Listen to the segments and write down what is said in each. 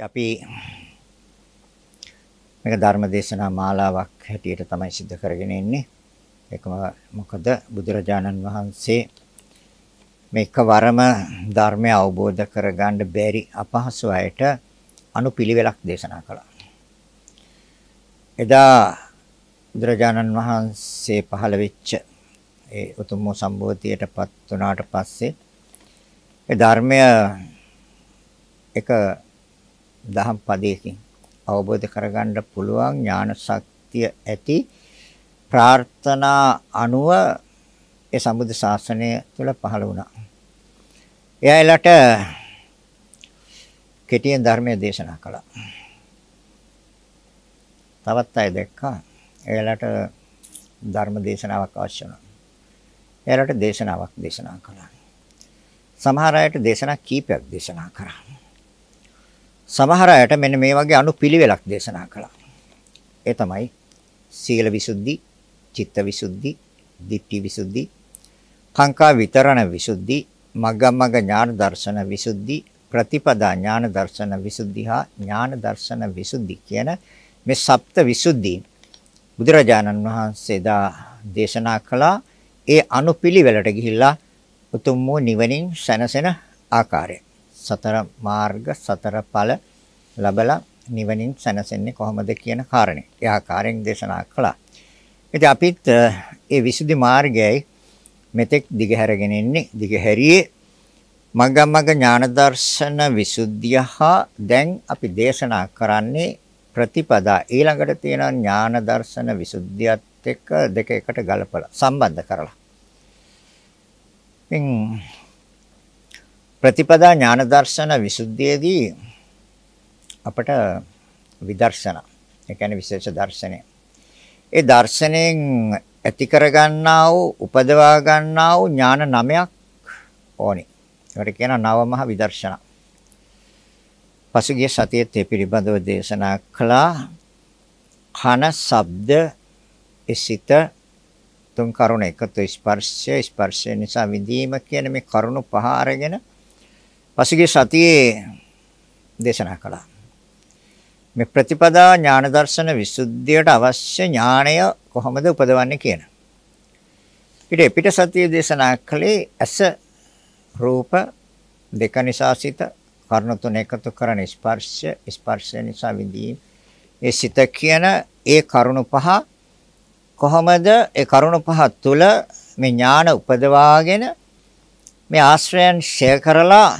අපි මේක ධර්ම දේශනා මාලාවක් හැටියට තමයි සිද්ධ කරගෙන ඉන්නේ. ඒකම මොකද බුදුරජාණන් වහන්සේ මේකවරම ධර්මය අවබෝධ කරගන්න බැරි අපහසු අයට අනුපිළිවෙලක් දේශනා කළා. එදා බුදුරජාණන් වහන්සේ පහළ වෙච්ච ඒ උතුම් සම්බෝධියටපත් වුණාට පස්සේ ඒ ධර්මය එක දහම් පදයකින් අවබෝධ කරගන්න පුළුවන් ඥාන ශක්තිය ඇති ප්‍රාර්ථනා අනුව ඒ සම්බුද්ධ ශාසනය තුළ පහළ වුණා. එයාලට කෙටියෙන් ධර්මය දේශනා කළා. තවත් අය දැක්කා. එයාලට ධර්ම දේශනාවක් අවශ්‍ය වුණා. එයාලට දේශනාවක් දේශනා කළා. සමහර අයට දේශනා කීපයක් දේශනා කරා. සමහර අයට මෙන්න මේ වගේ අනුපිළිවෙලක් දේශනා කළා. ඒ තමයි සීල විසුද්ධි, චිත්ත විසුද්ධි, දිට්ඨි විසුද්ධි, කාංකා විතරණ විසුද්ධි, මග්ගමග්ග ඥාන දර්ශන විසුද්ධි, ප්‍රතිපදා ඥාන දර්ශන විසුද්ධි හා ඥාන දර්ශන විසුද්ධි කියන මේ සප්ත විසුද්ධි බුදුරජාණන් වහන්සේ දා දේශනා කළා. ඒ අනුපිළිවෙලට ගිහිල්ලා උතුම් වූ නිවනින් සැනසෙන ආකාරය සතර මාර්ග සතර ඵල ලැබලා නිවනින් සැනසෙන්නේ කොහොමද කියන කාරණේ. ඒ ආකාරයෙන් දේශනා කළා. ඉතින් අපිත් ඒ විසුද්ධි මාර්ගයයි මෙතෙක් දිගහැරගෙන ඉන්නේ. දිගහැරියේ මග්ගමග්ග ඥාන දර්ශන විසුද්ධිය හා දැන් අපි දේශනා කරන්නේ ප්‍රතිපදා ඊළඟට තියෙන ඥාන දර්ශන විසුද්ධියත් එක්ක දෙක එකට ගලපලා සම්බන්ධ කරලා. ඉතින් ප්‍රතිපදා ඥාන දර්ශන විසුද්ධියේදී අපට විදර්ශනා ඒ කියන්නේ විශේෂ දර්ශනය. ඒ දර්ශනයෙන් ඇති කරගන්නා වූ උපදවා ගන්නා වූ ඥාන නමයක් ඕනේ. ඒකට කියන නවමහ විදර්ශනා. පසුගිය සතියේත් මේ පිළිබඳව දේශනා කළා. කන, ශබ්ද, සිත තුන් කරුණ එකතු ස්පර්ශය ස්පර්ශය නිසා විඳීම කියන මේ කරුණු පහ අරගෙන පසුගිය සතියේ දේශනා කළා. මේ ප්‍රතිපදා ඥාන දර්ශන විසුද්ධියට අවශ්‍ය ඥාණය කොහොමද උපදවන්නේ කියන. ඊට පිට සතියේ දේශනා කළේ ඇස රූප දෙක නිසා සිත කර්ණ තුන එකතු කරන ස්පර්ශ ස්පර්ශය නිසා විඳීම ඒ සිත කියන ඒ කරුණ පහ කොහොමද ඒ කරුණ පහ තුළ මේ ඥාන උපදවාගෙන මේ ආශ්‍රයන් ෂෙයා කරලා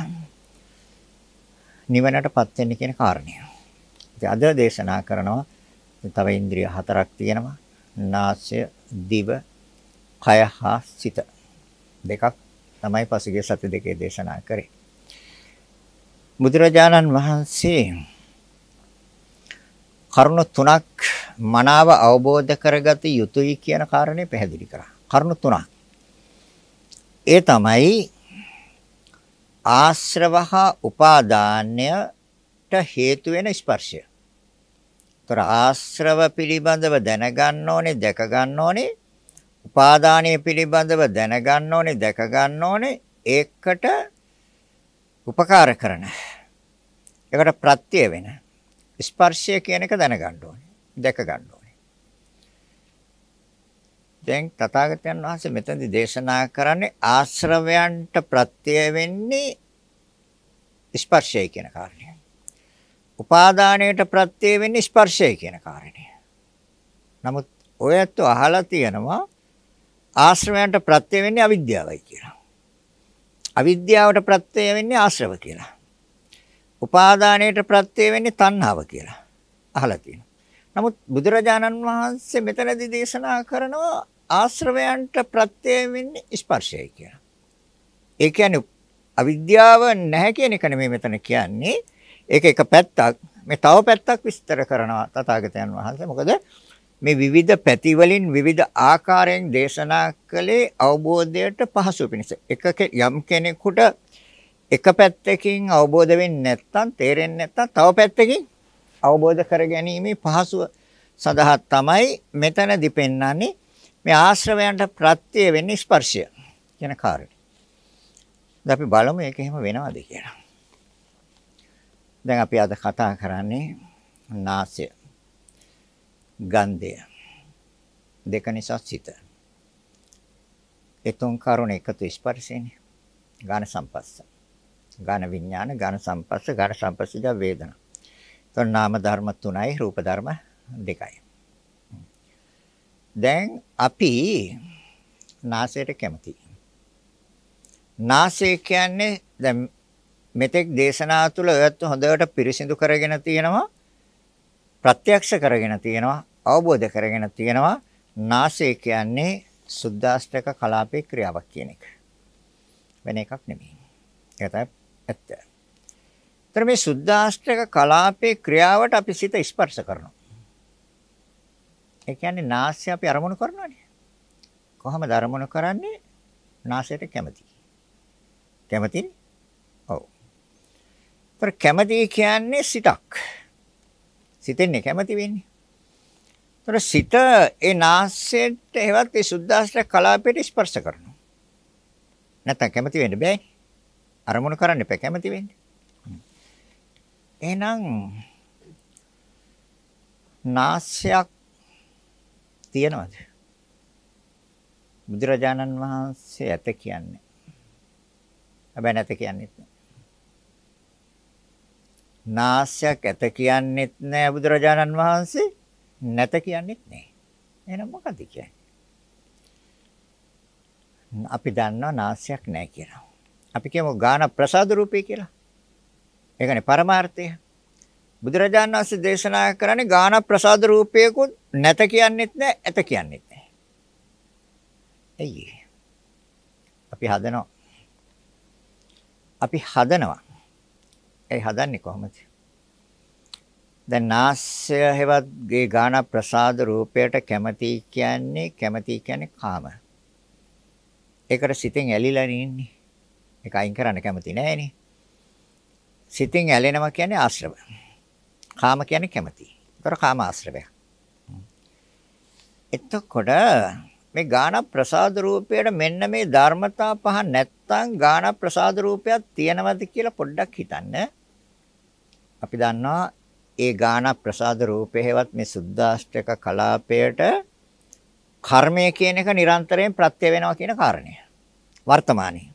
නිවනටපත් වෙන්න කියන කාරණය. ඉතින් අද දේශනා කරනවා තව ඉන්ද්‍රිය හතරක් තියෙනවා. නාසය, දිව, කය හා සිත. දෙකක් තමයි පසුගිය සති දෙකේ දේශනා කරේ. බුදුරජාණන් වහන්සේ කරුණු තුනක් මනාව අවබෝධ කරගත යුතුයි කියන කාරණේ පැහැදිලි කරා. කරුණු තුනක්. ඒ තමයි ආශ්‍රව හා උපාදානයට හේතු වෙන ස්පර්ශය. ඒතර ආශ්‍රව පිළිබඳව දැනගන්න ඕනේ, දැක ගන්න ඕනේ. උපාදානය පිළිබඳව දැනගන්න ඕනේ, දැක ගන්න ඕනේ. ඒකට උපකාර කරන. ඒකට ප්‍රත්‍ය වෙන. ස්පර්ශය කියන එක දැනගන්න ඕනේ, දැක ගන්න ඕනේ. දැන් තථාගතයන් වහන්සේ මෙතනදී දේශනා කරන්නේ ආශ්‍රවයන්ට ප්‍රත්‍ය වෙන්නේ ස්පර්ශය කියන කාරණය. උපාදානයට ප්‍රත්‍ය වෙන්නේ ස්පර්ශය කියන කාරණය. නමුත් ඔයත් අහලා තියෙනවා ආශ්‍රවයන්ට ප්‍රත්‍ය වෙන්නේ අවිද්‍යාවයි කියලා. අවිද්‍යාවට ප්‍රත්‍ය වෙන්නේ ආශ්‍රව කියලා. උපාදානයට ප්‍රත්‍ය වෙන්නේ තණ්හාව කියලා අහලා තියෙනවා. නමුත් බුදුරජාණන් වහන්සේ මෙතනදී දේශනා කරනවා ආශ්‍රවයන්ට ප්‍රත්‍ය වෙන්නේ ස්පර්ශය කියලා. ඒ කියන්නේ අවිද්‍යාව නැහැ කියන එක නෙමෙයි මෙතන කියන්නේ. ඒක එක පැත්තක්. මේ තව පැත්තක් විස්තර කරනවා තථාගතයන් වහන්සේ. මොකද මේ විවිධ පැති වලින් විවිධ ආකාරයෙන් දේශනා කළේ අවබෝධයට පහසු පිණිස. එක යම් කෙනෙකුට එක පැත්තකින් අවබෝධ වෙන්නේ නැත්නම් තේරෙන්නේ නැත්නම් තව පැත්තකින් අවබෝධ කරගැනීමේ පහසුව සඳහා තමයි මෙතනදි පෙන්වන්නේ මේ ආශ්‍රවයන්ට ප්‍රත්‍ය වෙන්නේ ස්පර්ශය කියන කාරණේ. දැන් අපි බලමු ඒක එහෙම වෙනවද කියලා. දැන් අපි අද කතා කරන්නේ නාසය, ගන්ධය දෙක නිසා සිත. ඒ තුන් කරුණ එකතු ස්පර්ශයනේ. ගාන සම්පස්ස. ගාන විඥාන, ගාන සම්පස්ස, ගාන සම්පස්සජ වේදනා. එතකොට නාම ධර්ම තුනයි රූප ධර්ම දෙකයි. දැන් අපි නාසයට කැමති. නාසය කියන්නේ දැන් මෙතෙක් දේශනා තුළ ඔයත් හොඳට පිරිසිදු කරගෙන තියෙනවා ප්‍රත්‍යක්ෂ කරගෙන තියෙනවා අවබෝධ කරගෙන තියෙනවා නාසය කියන්නේ සුද්දාස්ඨක කලාපේ ක්‍රියාවක් කියන එක. වෙන එකක් නෙමෙයි. ඒක තමයි ඇත්ත. ତර මේ සුද්දාෂ්ටක කලාපේ ක්‍රියාවට අපි සිත ස්පර්ශ කරනවා. ඒ කියන්නේ නාසය අපි අරමුණු කරනවානේ. කොහමද අරමුණු කරන්නේ? නාසයට කැමති. කැමති? ඔව්. ତර කැමති කියන්නේ සිතක්. සිතෙන්නේ කැමති වෙන්නේ. ତර සිත ඒ නාසයට හෙවත් ඒ සුද්දාෂ්ටක කලාපයට ස්පර්ශ කරනවා. නැත්නම් කැමති වෙන්න බෑනේ. අරමුණු කරන්න එපා කැමති වෙන්නේ. එහෙනම් නාස්යක් තියනවද? බුදුරජාණන් වහන්සේ ඇත කියන්නේ. හැබැයි නැත කියන්නේත් නෑ. නාස්යක් ඇත කියන්නේත් නෑ බුදුරජාණන් වහන්සේ නැත කියන්නේත් නෑ. එහෙනම් මොකද කියන්නේ? අපි දන්නවා නාස්යක් නෑ කියලා. අපි කියමු ගාන ප්‍රසාද රූපේ කියලා. ඒකනේ පරමාර්ථය. බුදුරජාණන් වහන්සේ දේශනා කරන්නේ ගාන ප්‍රසාද රූපයකුත් නැත කියන්නේත් නැහැ, ඇත කියන්නේත් නැහැ. ඇයි අපි හදනවා. අපි හදනවා. ඒ හදන්නේ කොහොමද? දැන් නාස්‍ය හෙවත් ගේ ගාන ප්‍රසාද රූපයට කැමති කියන්නේ කැමති කියන්නේ කාම. ඒකට සිතෙන් ඇලිලා ඉන්නේ. ඒක අයින් කරන්න කැමති නෑනේ. සිතින් ඇලෙනවා කියන්නේ ආශ්‍රව. කාම කියන්නේ කැමැති. ඒතර කාම ආශ්‍රවයක්. එතකොට මේ ගාන ප්‍රසාද රූපයට මෙන්න මේ ධර්මතා පහ නැත්තම් ගාන ප්‍රසාද රූපයක් තියෙනවද කියලා පොඩ්ඩක් හිතන්න. අපි දන්නවා ඒ ගාන ප්‍රසාද රූපේවත් මේ සුද්දාෂ්ටක කලාපයට කර්මය කියන එක නිරන්තරයෙන් ප්‍රත්‍ය වෙනවා කියන කාරණය. වර්තමානයේ.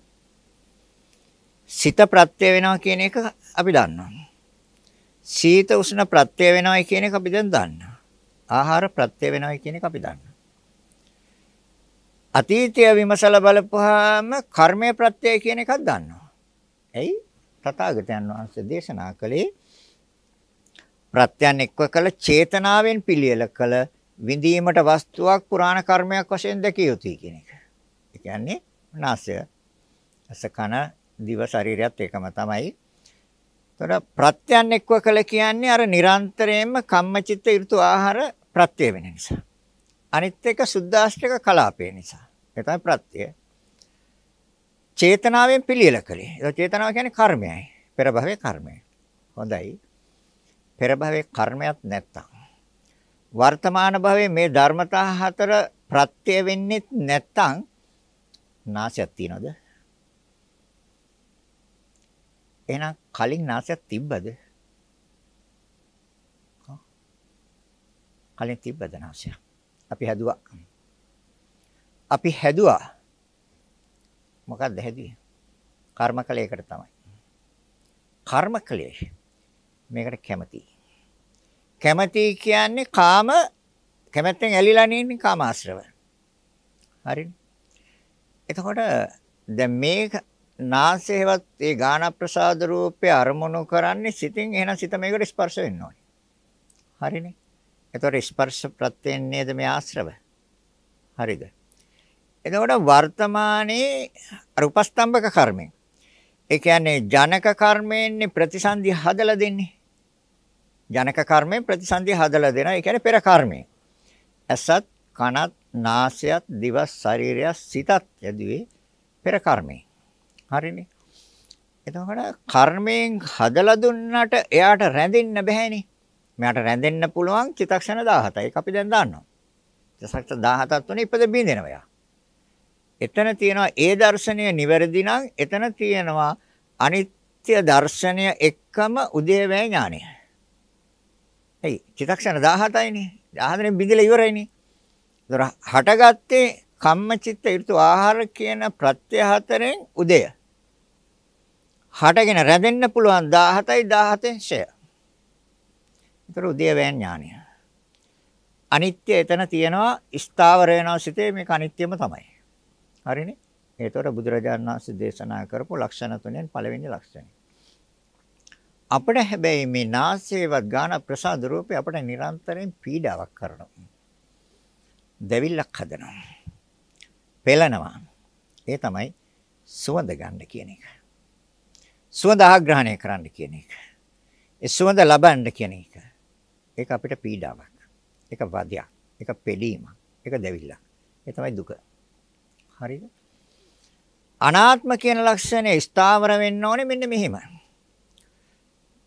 සිත ප්‍රත්‍ය වෙනවා කියන එක අපි දන්නවා. සීත උෂ්ණ ප්‍රත්‍ය වෙනවයි කියන එක අපි දැන් දන්නවා. ආහාර ප්‍රත්‍ය වෙනවයි කියන එක අපි දන්නවා. අතීතය විමසලා බලපුවාම කර්මය ප්‍රත්‍යය කියන එකක් දන්නවා. එයි තථාගතයන් වහන්සේ දේශනා කළේ ප්‍රත්‍යයන් එක්ව කළ චේතනාවෙන් පිළියෙල කළ විඳීමට වස්තුවක් පුරාණ කර්මයක් වශයෙන් දැකිය යුතුයි කියන එක. ඒ කියන්නේ නාසය, අසකන, දිව ශරීරයත් එකම තමයි. ඒතර ප්‍රත්‍යයන් එක්ව කළ කියන්නේ අර නිරන්තරයෙන්ම කම්මචිත්ත ඍතු ආහාර ප්‍රත්‍ය වෙන නිසා. අනිත් එක සුද්දාෂ්ටක කලාපය නිසා. ඒ තමයි ප්‍රත්‍යය. චේතනාවෙන් පිළියෙල කළේ. ඒක චේතනාව කියන්නේ කර්මයයි. පෙර භවයේ කර්මය. හොඳයි. පෙර භවයේ කර්මයක් නැත්තම් වර්තමාන භවයේ මේ ධර්මතා හතර ප්‍රත්‍ය වෙන්නේ නැත්තම් નાශයක් තියනවද? එහෙනම් කලින් නාසයක් තිබ්බද? කලින් තිබ්බද නාසය? අපි හැදුවා. අපි හැදුවා. මොකක්ද හැදුවේ? කර්මකලයකට තමයි. කර්මකලය මේකට කැමති. කැමති කියන්නේ කාම කැමැත්තෙන් ඇලිලා නින්නේ කාමාශ්‍රව. හරිද? එතකොට දැන් මේක නාසයවත් ඒ ගාන ප්‍රසාද රූපය අරමුණු කරන්නේ සිතින් එහෙනම් සිත මේකට ස්පර්ශ වෙන්න ඕනේ. හරිනේ. එතකොට ස්පර්ශ ප්‍රත්‍යයෙන් නේද මේ ආශ්‍රව. හරිද? එතකොට වර්තමානයේ රූපස්තම්භක කර්මෙන්. ඒ කියන්නේ ජනක කර්මයෙන් ප්‍රතිසන්දි හදලා දෙන්නේ. ජනක කර්මෙන් ප්‍රතිසන්දි හදලා දෙනවා. ඒ කියන්නේ පෙර කර්මයෙන්. ඇසත්, කනත්, නාසයත්, දිවත්, ශරීරයත්, සිතත් යදුවේ පෙර කර්මයෙන්. හරිනේ. එතකොට කර්මයෙන් හදලා දුන්නට එයාට රැඳෙන්න බෑනේ. මෙයාට රැඳෙන්න පුළුවන් චිතක්ෂණ 17. ඒක අපි දැන් දන්නවා. චිතක්ෂණ 17ක් තුනේ ඉපද බින්දෙනවා එයා. එතන තියෙනවා ඒ දර්ශනය නිවැරදි නම් එතන තියෙනවා අනිත්‍ය දර්ශනය එක්කම උදේවැය ඥානය. ඒ චිතක්ෂණ 17යිනේ. 17ෙන් බින්දලා ඉවරයිනේ. ඒතර හටගත්තේ කම්මචිත්ත ඍතු ආහාර කියන ප්‍රත්‍ය හතරෙන් උදය. හටගෙන රැඳෙන්න පුළුවන් 17යි 17න් ෂය. ඒතර උදය වෑන් ඥානය. අනිත්‍ය එතන තියෙනවා ස්ථාවර වෙනවා සිතේ මේක අනිත්‍යම තමයි. හරිනේ? ඒතොර බුදුරජාණන් වහන්සේ දේශනා කරපු ලක්ෂණ තුනෙන් පළවෙනි ලක්ෂණය. අපිට හැබැයි මේ නාසයේවත් ගාන ප්‍රසාද රූපේ අපිට නිරන්තරයෙන් පීඩාවක් කරනවා. දෙවිලක් හදනවා. පෙළනවා. ඒ තමයි සුවඳ ගන්න කියන එක. සුවඳ ආග්‍රහණය කරන්න කියන එක. ඒ සුවඳ ලබන්න කියන එක. ඒක අපිට පීඩාවක්. ඒක වදයක්. ඒක පෙළීමක්. ඒක දැවිල්ලක්. ඒ තමයි දුක. හරිද? අනාත්ම කියන ලක්ෂණය ස්ථාවර වෙන්න ඕනේ මෙන්න මෙහෙම.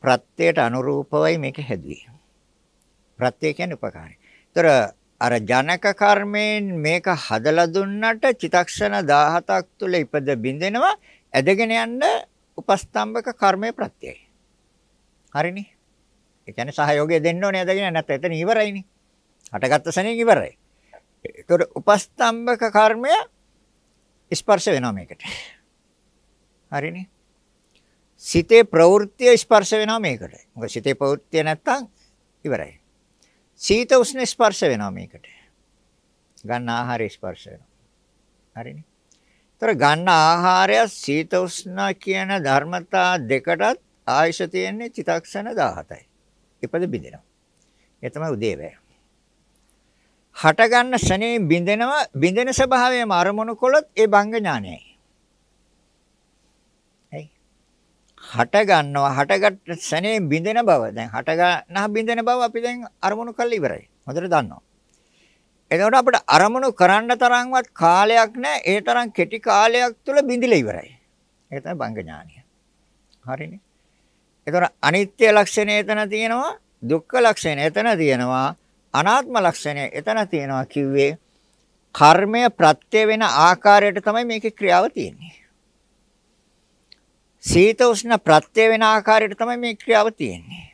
ප්‍රත්‍යයට අනුරූපවයි මේක හැදුවේ. ප්‍රත්‍ය කියන්නේ උපකාරය. ඒතර අර ජනක කර්මයෙන් මේක හදලා දුන්නට චිතක්ෂණ 17ක් තුල ඉපද බින්දෙනවා ඇදගෙන යන්න උපස්තම්භක කර්මයේ ප්‍රත්‍යයයි. හරිනේ. ඒ කියන්නේ සහයෝගය දෙන්න ඕනේ ඇදගෙන නැත්නම් එතන ඉවරයිනේ. හටගත්ත සෙනෙන් ඉවරයි. ඒතකොට උපස්තම්භක කර්මය ස්පර්ශ වෙනවා මේකට. හරිනේ. සිතේ ප්‍රවෘත්ති ස්පර්ශ වෙනවා මේකට. මොකද සිතේ ප්‍රවෘත්ති නැත්තම් ඉවරයි. සීත උෂ්ණ ස්පර්ශ වෙනවා මේකට. ගන්න ආහාර ස්පර්ශ වෙනවා. හරිනේ. ඒතර ගන්න ආහාරය සීත උෂ්ණ කියන ධර්මතා දෙකටත් ආයශ තියෙන්නේ චිතක්ෂණ 17යි. ඉපද බිඳිනවා. ඒ තමයි උදේවැය. හට ගන්න ශනේ බිඳෙනවා බිඳෙන ස්වභාවයම අරමුණු කළොත් ඒ භංග ඥානයයි. හට ගන්නවා හටගත් සනේ බිඳෙන බව දැන් හට ගන්න බිඳෙන බව අපි දැන් අරමුණු කරලා ඉවරයි හොඳට දන්නවා එතකොට අපිට අරමුණු කරන්න තරම්වත් කාලයක් නැහැ ඒ තරම් කෙටි කාලයක් තුළ බිඳිලා ඉවරයි ඒක තමයි බංග ඥානිය හරිනේ එතකොට අනිත්‍ය ලක්ෂණය එතන තියෙනවා දුක්ඛ ලක්ෂණය එතන තියෙනවා අනාත්ම ලක්ෂණය එතන තියෙනවා කිව්වේ කර්මය ප්‍රත්‍ය වෙන ආකාරයට තමයි මේකේ ක්‍රියාව තියෙන්නේ සීත උෂ්ණ ප්‍රත්‍ය වෙන ආකාරයට තමයි මේ ක්‍රියාව තියෙන්නේ.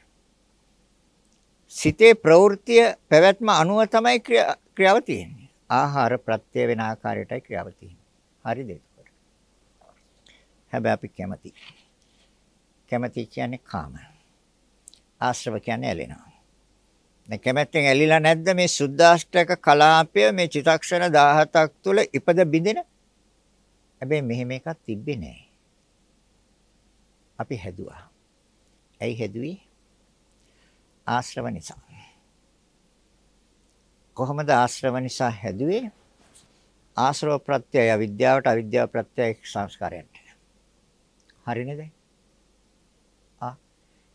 සිතේ ප්‍රවෘත්තිය පැවැත්ම අනුව තමයි ක්‍රියාව තියෙන්නේ. ආහාර ප්‍රත්‍ය වෙන ආකාරයටයි ක්‍රියාව තියෙන්නේ. හරිද එතකොට? හැබැයි අපි කැමති. කැමති කියන්නේ කාම. ආශ්‍රව කියන්නේ ඇලෙනවා. දැන් කැමැත්තෙන් ඇලිලා නැද්ද මේ සුද්දාෂ්ටක කලාපය මේ චිතක්ෂණ 17ක් තුළ ඉපද බිඳින? හැබැයි මෙහෙම එකක් තිබ්බේ නැහැ. අපි හැදුවා. ඇයි හැදුවේ? ආශ්‍රව නිසා. කොහොමද ආශ්‍රව නිසා හැදුවේ? ආශ්‍රව ප්‍රත්‍යය අවිද්‍යාවට අවිද්‍යාව ප්‍රත්‍යය සංස්කාරයන්ට. හරිනේ දැන්? ආ.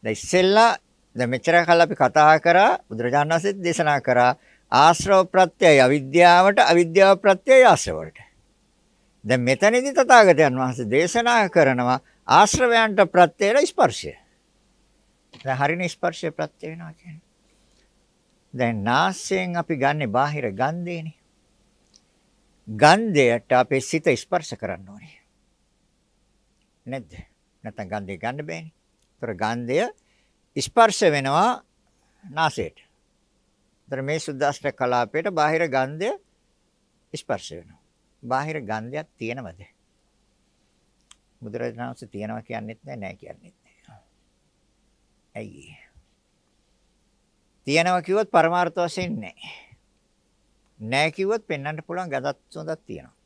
දැන් ඉස්සෙල්ලා දැන් මෙච්චර කාල අපි කතා කරා බුදුරජාණන් වහන්සේ දේශනා කරා ආශ්‍රව ප්‍රත්‍යය අවිද්‍යාවට අවිද්‍යාව ප්‍රත්‍යය ආශ්‍රව වලට. දැන් මෙතනදී තථාගතයන් වහන්සේ දේශනා කරනවා ආශ්‍රවයන්ට ප්‍රත්‍ය වෙලා ස්පර්ශය. දැන් හරින ස්පර්ශය ප්‍රත්‍ය වෙනවා කියන්නේ. දැන් නාසයෙන් අපි ගන්නෙ බාහිර ගන්ධේනේ. ගන්ධයට අපේ සිත ස්පර්ශ කරන්න ඕනේ. නැද්ද? නැත්නම් ගන්ධය ගන්න බෑනේ. ඒතර ගන්ධය ස්පර්ශ වෙනවා නාසයට. ඒතර මේ සුද්දාෂ්ට කලාපයට බාහිර ගන්ධය ස්පර්ශ වෙනවා. බාහිර ගන්ධයක් තියෙනවද? බුදුරජාණන් වහන්සේ තියනවා කියන්නේත් නැහැ නැහැ කියන්නේත් නැහැ. ඇයි? තියනවා කිව්වොත් පරමාර්ථ වශයෙන් නැහැ. නැහැ කිව්වොත් පෙන්වන්න පුළුවන් ගඳත් සුවඳක් තියෙනවා.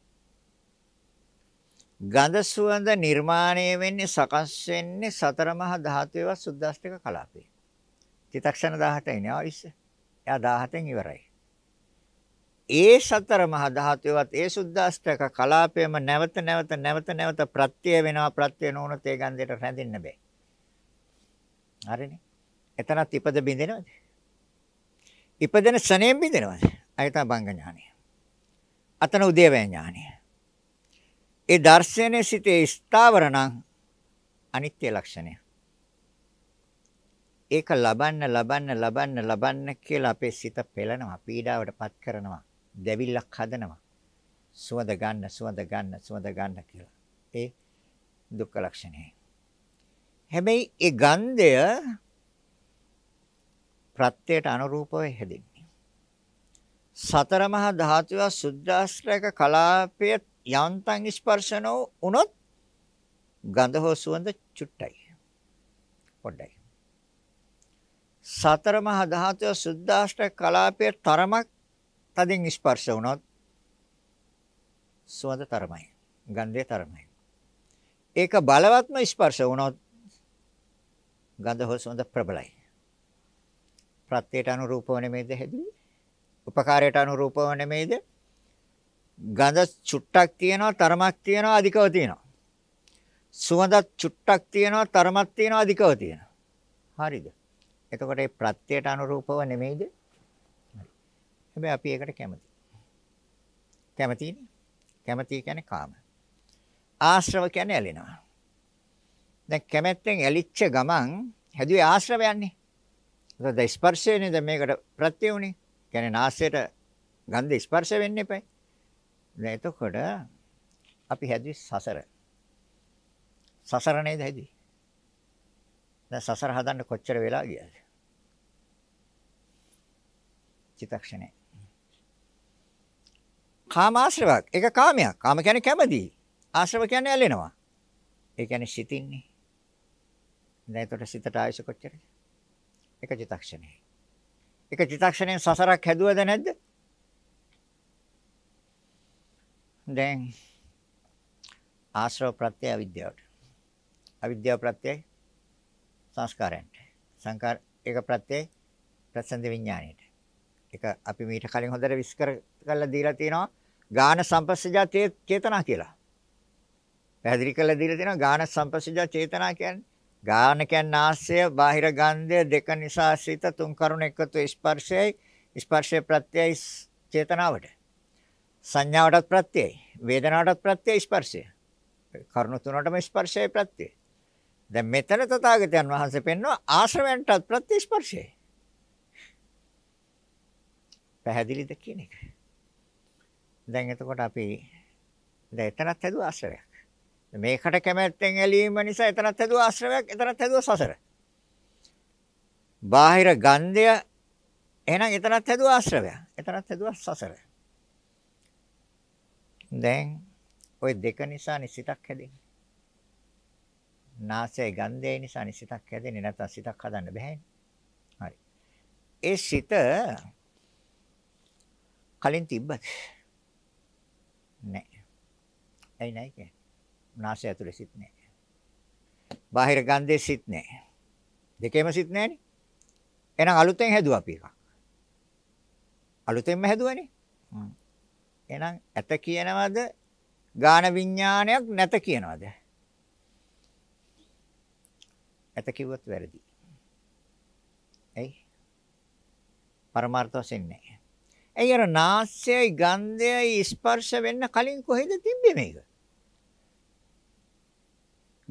ගඳ සුවඳ නිර්මාණය වෙන්නේ සකස් වෙන්නේ සතර මහා ධාතුවේ සුද්දාස්තික කලාපේ. චිතක්ෂණ 18 ඉන්නේ ආයිස. එයා 17න් ඉවරයි. ඒ සතර මහා ධාතුවේවත් ඒ සුද්දාස්තක කලාපයම නැවත නැවත නැවත නැවත ප්‍රත්‍ය වෙනවා ප්‍රත්‍ය නොවුනොත් ඒ ගන්ධයට රැඳෙන්න බෑ. හරිනේ. එතනත් ඉපද බින්දෙනවද? ඉපදෙන ශණයෙන් බින්දෙනවද? අයත බංග ඥානය. අතන උදේවැය ඥානය. ඒ දර්ශනයේ සිටේ ස්ථාවර නම් අනිත්‍ය ලක්ෂණය. ඒක ලබන්න ලබන්න ලබන්න ලබන්න කියලා අපේ සිත පෙළනවා පීඩාවටපත් කරනවා දෙවිල්ලක් හදනවා. සුවඳ ගන්න, සුවඳ ගන්න, සුවඳ ගන්න කියලා. ඒ දුක්ඛ ලක්ෂණය. හැබැයි ඒ ගන්ධය ප්‍රත්‍යයට අනුරූපව හැදෙන්නේ. සතර මහා ධාතුව සුද්ධාශ්‍රයක කලාපය යන්තම් ස්පර්ශනෝ උනොත් ගඳ හෝ සුවඳ චුට්ටයි. පොඩ්ඩයි. සතර මහා ධාතුව සුද්ධාශ්‍රය කලාපයේ තරමක් තදින් ස්පර්ශ වුණොත් සුවඳ තරමයි. ගන්ධය තරමයි. ඒක බලවත්ම ස්පර්ශ වුණොත් ගඳ හෝ සුවඳ ප්‍රබලයි. ප්‍රත්‍යයට අනුරූපව නෙමෙයිද හැදුවේ? උපකාරයට අනුරූපව නෙමෙයිද? ගඳ චුට්ටක් තියෙනවා, තරමක් තියෙනවා, අධිකව තියෙනවා. සුවඳත් චුට්ටක් තියෙනවා, තරමක් තියෙනවා, අධිකව තියෙනවා. හරිද? එතකොට මේ ප්‍රත්‍යයට අනුරූපව නෙමෙයිද? හැබැයි අපි ඒකට කැමති. කැමති කැමති කියන්නේ කාම. ආශ්‍රව කියන්නේ ඇලෙනවා. දැන් කැමැත්තෙන් ඇලිච්ච ගමන් හැදුවේ ආශ්‍රවයන්නේ. ඒකද ස්පර්ශයනේ දැන් මේකට ප්‍රත්‍ය උනේ. කියන්නේ නාසයට ගන්ධ ස්පර්ශ වෙන්න එපයි. දැන් එතකොට අපි හැදුවේ සසර. සසර නේද හැදුවේ? දැන් සසර හදන්න කොච්චර වෙලා ගියාද? චිතක්ෂණේ කාම ආශ්‍රවක්. ඒක කාමයක්. කාම කියන්නේ කැමැති. ආශ්‍රව කියන්නේ ඇලෙනවා. ඒ කියන්නේ සිතින්නේ. දැන් ඒකට සිතට ආයස කොච්චරද? එක චිතක්ෂණේ. එක චිතක්ෂණයෙන් සසරක් හැදුවද නැද්ද? දැන් ආශ්‍රව ප්‍රත්‍ය අවිද්‍යාවට. අවිද්‍යාව ප්‍රත්‍යයි සංස්කාරයන්ට. සංකාර ඒක ප්‍රත්‍යයි ප්‍රසන්න විඥාණයට. ඒක අපි මීට කලින් හොඳට විස්තර කරලා දීලා තියෙනවා. ගාන සම්පස්සජා චේතනා කියලා. පැහැදිලි කරලා දීලා තියෙනවා ගාන සම්පස්සජා චේතනා කියන්නේ ගාන කියන්නේ ආශ්‍රය, බාහිර ගන්ධය දෙක නිසා සිත තුන් කරුණ එකතු ස්පර්ශයයි ස්පර්ශය ප්‍රත්‍යයයි චේතනාවට. සංඥාවටත් ප්‍රත්‍යයයි, වේදනාවටත් ප්‍රත්‍යයයි ස්පර්ශය. කරුණු තුනටම ස්පර්ශයයි ප්‍රත්‍යයයි. දැන් මෙතන තථාගතයන් වහන්සේ පෙන්වන ආශ්‍රවයන්ටත් ප්‍රතිස්පර්ශය. පැහැදිලිද කියන එක? දැන් එතකොට අපි දැන් එතරම් හැදුව ආශ්‍රවයක්. මේකට කැමැත්තෙන් ඇලීම නිසා එතරම් හැදුව ආශ්‍රවයක්, එතරම් හැදුව සසර. බාහිර ගන්ධය එහෙනම් එතරම් හැදුව ආශ්‍රවයක්, එතරම් හැදුව සසර. දැන් ওই දෙක නිසා නිසිතක් හැදෙන්නේ. නාසයේ ගන්ධය නිසා නිසිතක් හැදෙන්නේ නැත්නම් සිතක් හදන්න බෑනේ. හරි. ඒ සිත කලින් තිබ්බද? නැහැ. ඇයි නැහැ කියන්නේ? නාසය ඇතුලේ සිත් නැහැ. බාහිර ගන්ධේ සිත් නැහැ. දෙකේම සිත් නැහැනේ. එහෙනම් අලුතෙන් හැදුවා අපි එකක්. අලුතෙන්ම හැදුවනේ. එහෙනම් ඇත කියනවද? ගාන විඥානයක් නැත කියනවද? ඇත කිව්වත් වැරදි. ඇයි? පරමාර්ථ වශයෙන් නැහැ. ඇයි අර නාස්යයි ගන්ධයයි ස්පර්ශ වෙන්න කලින් කොහෙද තිබ්බේ මේක?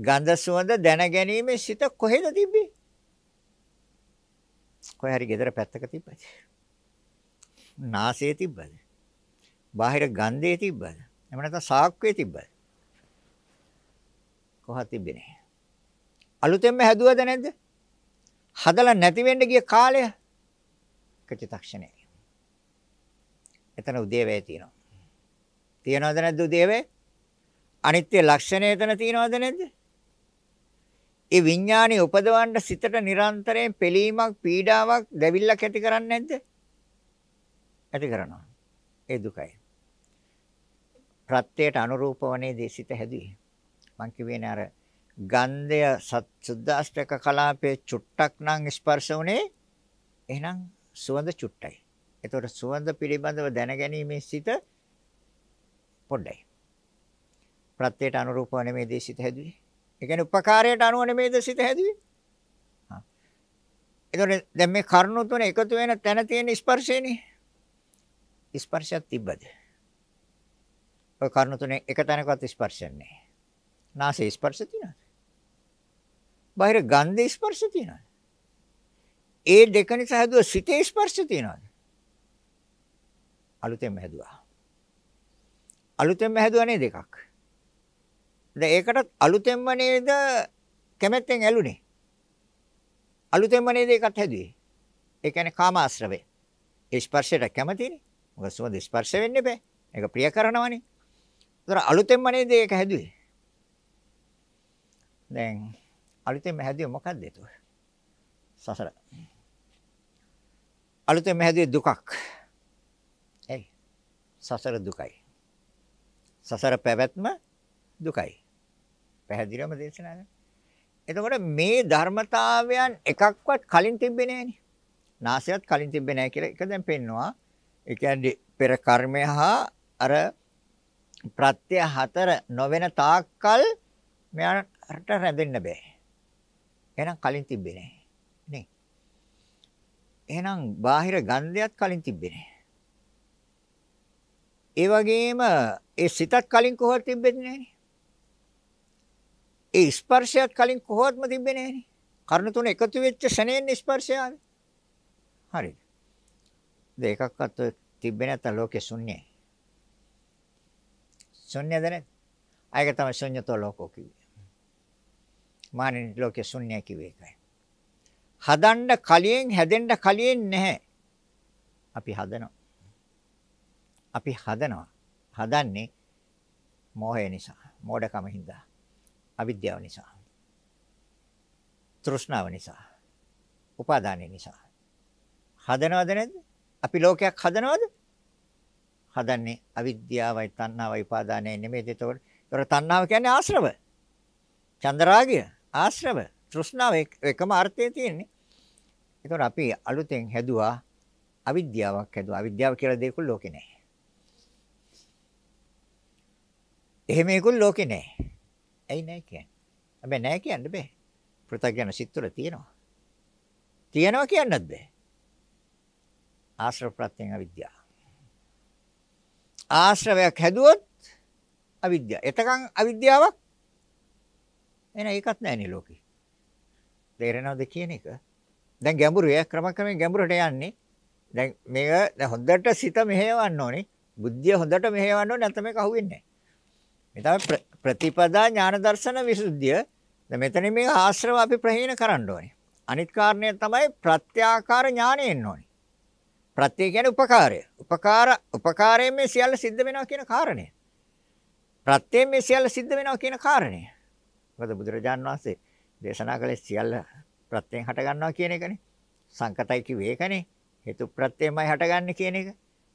ගන්ධ සුවඳ දැනගැනීමේ සිත කොහෙද තිබ්බේ? කොහේ හරි ගෙදර පැත්තක තිබ්බද? නාසයේ තිබ්බද? බාහිර ගන්ධයේ තිබ්බද? එහෙම නැත්නම් සාක්කුවේ තිබ්බද? කොහොමද තිබ්බේ නැහැ. අලුතෙන්ම හැදුවද නැද්ද? හදලා නැති වෙන්න ගිය කාලය කචිතක්ෂණේ. එතන උදේවේ තියෙනවා. තියනවද නැද්ද උදේවේ? අනිත්‍ය ලක්ෂණය එතන තියනවද නැද්ද? ඒ විඥානේ උපදවන්න සිතට නිරන්තරයෙන් පෙලීමක්, පීඩාවක්, දැවිල්ලක් ඇති කරන්නේ නැද්ද? ඇති කරනවා. ඒ දුකයි. ප්‍රත්‍යයට අනුරූපවනේ දේසිත හැදුවේ. මං කියවේනේ අර ගන්ධය සුද්දාස්ඨක කලාපයේ චුට්ටක් නම් ස්පර්ශ වුණේ එහෙනම් සුවඳ චුට්ටයි. එතකොට සුවඳ පිළිබඳව දැනගැනීමේ සිත පොඩ්ඩයි. ප්‍රත්‍යයට අනුරූපව නෙමෙයි දේශිත හැදුවේ. ඒ කියන්නේ උපකාරයට අනුව නෙමෙයි දේශිත හැදුවේ. හා. එතකොට දැන් මේ කරුණු තුන එකතු වෙන තැන තියෙන ස්පර්ශයනේ. ස්පර්ශයක් තිබ්බද? ඔය කරුණු තුනේ එක තැනකවත් ස්පර්ශයක් නැහැ. නාසයේ ස්පර්ශ තියෙනවා. බාහිර ගන්ධ ස්පර්ශ තියෙනවා. ඒ දෙක නිසා හැදුව සිතේ ස්පර්ශ තියෙනවා. අලුතෙන්ම හැදුවා. අලුතෙන්ම හැදුවා නේද එකක්. දැන් ඒකටත් අලුතෙන්ම නේද කැමැත්තෙන් ඇලුනේ. අලුතෙන්ම නේද එකක් හැදුවේ. ඒ කියන්නේ කාමාශ්‍රවය. ස්පර්ශයට කැමතිනේ. මොකද සුවඳ ස්පර්ශ වෙන්න බෑ. ඒක ප්‍රිය කරනවනේ. ඒතර අලුතෙන්ම නේද ඒක හැදුවේ. දැන් අලුතෙන්ම හැදුවේ මොකක්ද ඒක? සසර. අලුතෙන්ම හැදුවේ දුකක්. සසර දුකයි. සසර පැවැත්ම දුකයි. පැහැදිලිවම දේශනා කරනවා. එතකොට මේ ධර්මතාවයන් එකක්වත් කලින් තිබ්බේ නෑනේ. නාසයත් කලින් තිබ්බේ නෑ කියලා එක දැන් පෙන්නවා. ඒ කියන්නේ පෙර කර්මය හා අර ප්‍රත්‍ය හතර නොවන තාක්කල් මෙයාට රැඳෙන්න බෑ. එහෙනම් කලින් තිබ්බේ නෑ. නේ. එහෙනම් බාහිර ගන්ධයත් කලින් තිබ්බේ නෑ. ඒ වගේම ඒ සිතත් කලින් කොහොමද තිබෙන්නේ නැහනේ. ඒ ස්පර්ශයත් කලින් කොහොමත්ම තිබෙන්නේ නැහනේ. කර්ණ තුන එකතු වෙච්ච ශනේන් ස්පර්ශය ආවේ. හරිද? දෙකක්වත් තිබෙන්නේ නැත්නම් ලෝකේ ශුන්‍යයි. ශුන්‍යද නැද්ද? ආයක තමයි ශුන්‍යතෝ ලෝකෝ කිව්වේ. මානින් ලෝකේ ශුන්‍යයි කිව්වේ ඒකයි. හදන්න කලින් හැදෙන්න කලින් නැහැ. අපි හදනවා. අපි හදනවා. හදන්නේ මෝහය නිසා, මෝඩකම හින්දා, අවිද්‍යාව නිසා, තෘෂ්ණාව නිසා, උපාදානය නිසා. හදනවද නැද්ද? අපි ලෝකයක් හදනවද? හදන්නේ අවිද්‍යාවයි තණ්හාවයි උපාදානයයි නෙමෙයිද? ඒතකොට ඒතර තණ්හාව කියන්නේ ආශ්‍රව. චන්දරාගය ආශ්‍රව. තෘෂ්ණාව එකම අර්ථයේ තියෙන්නේ. ඒතකොට අපි අලුතෙන් හැදුවා අවිද්‍යාවක් හැදුවා. අවිද්‍යාව කියලා දෙයක් ලෝකේ නැහැ. එහෙම ඒගොල්ලෝ ලෝකේ නැහැ. ඇයි නැහැ කියන්නේ? හැබැයි නැහැ කියන්න බෑ. පෘථග්ජන සිත් තුළ තියෙනවා. තියෙනවා කියන්නත් බෑ. ආශ්‍රව ප්‍රත්‍යයෙන් අවිද්‍යාව. ආශ්‍රවයක් හැදුවොත් අවිද්‍යාව. එතකන් අවිද්‍යාවක් එන එකක් නැහැ නේ ලෝකේ. තේරෙනවද කියන එක? දැන් ගැඹුරු ඒ ක්‍රමක්‍රමයෙන් ගැඹුරට යන්නේ. දැන් මේක දැන් හොඳට සිත මෙහෙවන්න ඕනේ. බුද්ධිය හොඳට මෙහෙවන්න ඕනේ නැත්නම් මේක අහුවෙන්නේ නැහැ. මේ තමයි ප්‍රතිපදා ඥාන දර්ශන විසුද්ධිය. දැන් මෙතන මේ ආශ්‍රව අපි ප්‍රහීන කරන්න ඕනේ. අනිත් කාරණය තමයි ප්‍රත්‍යාකාර ඥානෙ එන්න ඕනේ. ප්‍රත්‍ය කියන්නේ උපකාරය. උපකාර උපකාරයෙන් මේ සියල්ල සිද්ධ වෙනවා කියන කාරණය. ප්‍රත්‍යයෙන් මේ සියල්ල සිද්ධ වෙනවා කියන කාරණය. මොකද බුදුරජාන් වහන්සේ දේශනා කළේ සියල්ල ප්‍රත්‍යයෙන් හට ගන්නවා කියන එකනේ. සංකතයි කිව්වේ ඒකනේ. හේතු ප්‍රත්‍යයමයි හටගන්නේ කියන එක.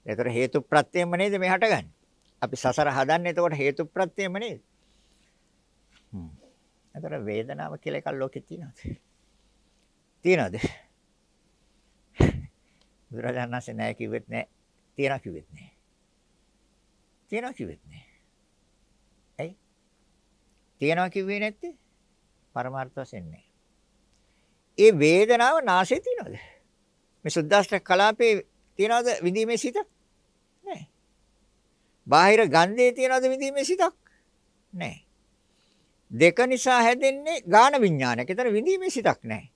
ඒතර හේතු ප්‍රත්‍යයම නේද මේ හටගන්නේ. අපි සසර හදන්නේ එතකොට හේතු ප්‍රත්‍යයම නේද? හ්ම්. එතකොට වේදනාව කියලා එකක් ලෝකේ තියෙනවද? තියෙනවද? බුදුරජාණන්සේ නෑ කිව්වෙත් නෑ. තියනවා කිව්වෙත් නෑ. තියනවා කිව්වෙත් නෑ. ඇයි? තියනවා කිව්වේ නැත්තේ? පරමාර්ථ වශයෙන් නෑ. ඒ වේදනාව નાශේ තියනවද? මේ සුද්දාෂ්ට කලාපේ තියනවද විඳීමේ සිත? බාහිර ගන්ධයේ තියනවද විඳීමේ සිතක්? නැහැ. දෙක නිසා හැදෙන්නේ ගාන විඥානයක්. ඒතර විඳීමේ සිතක් නැහැ.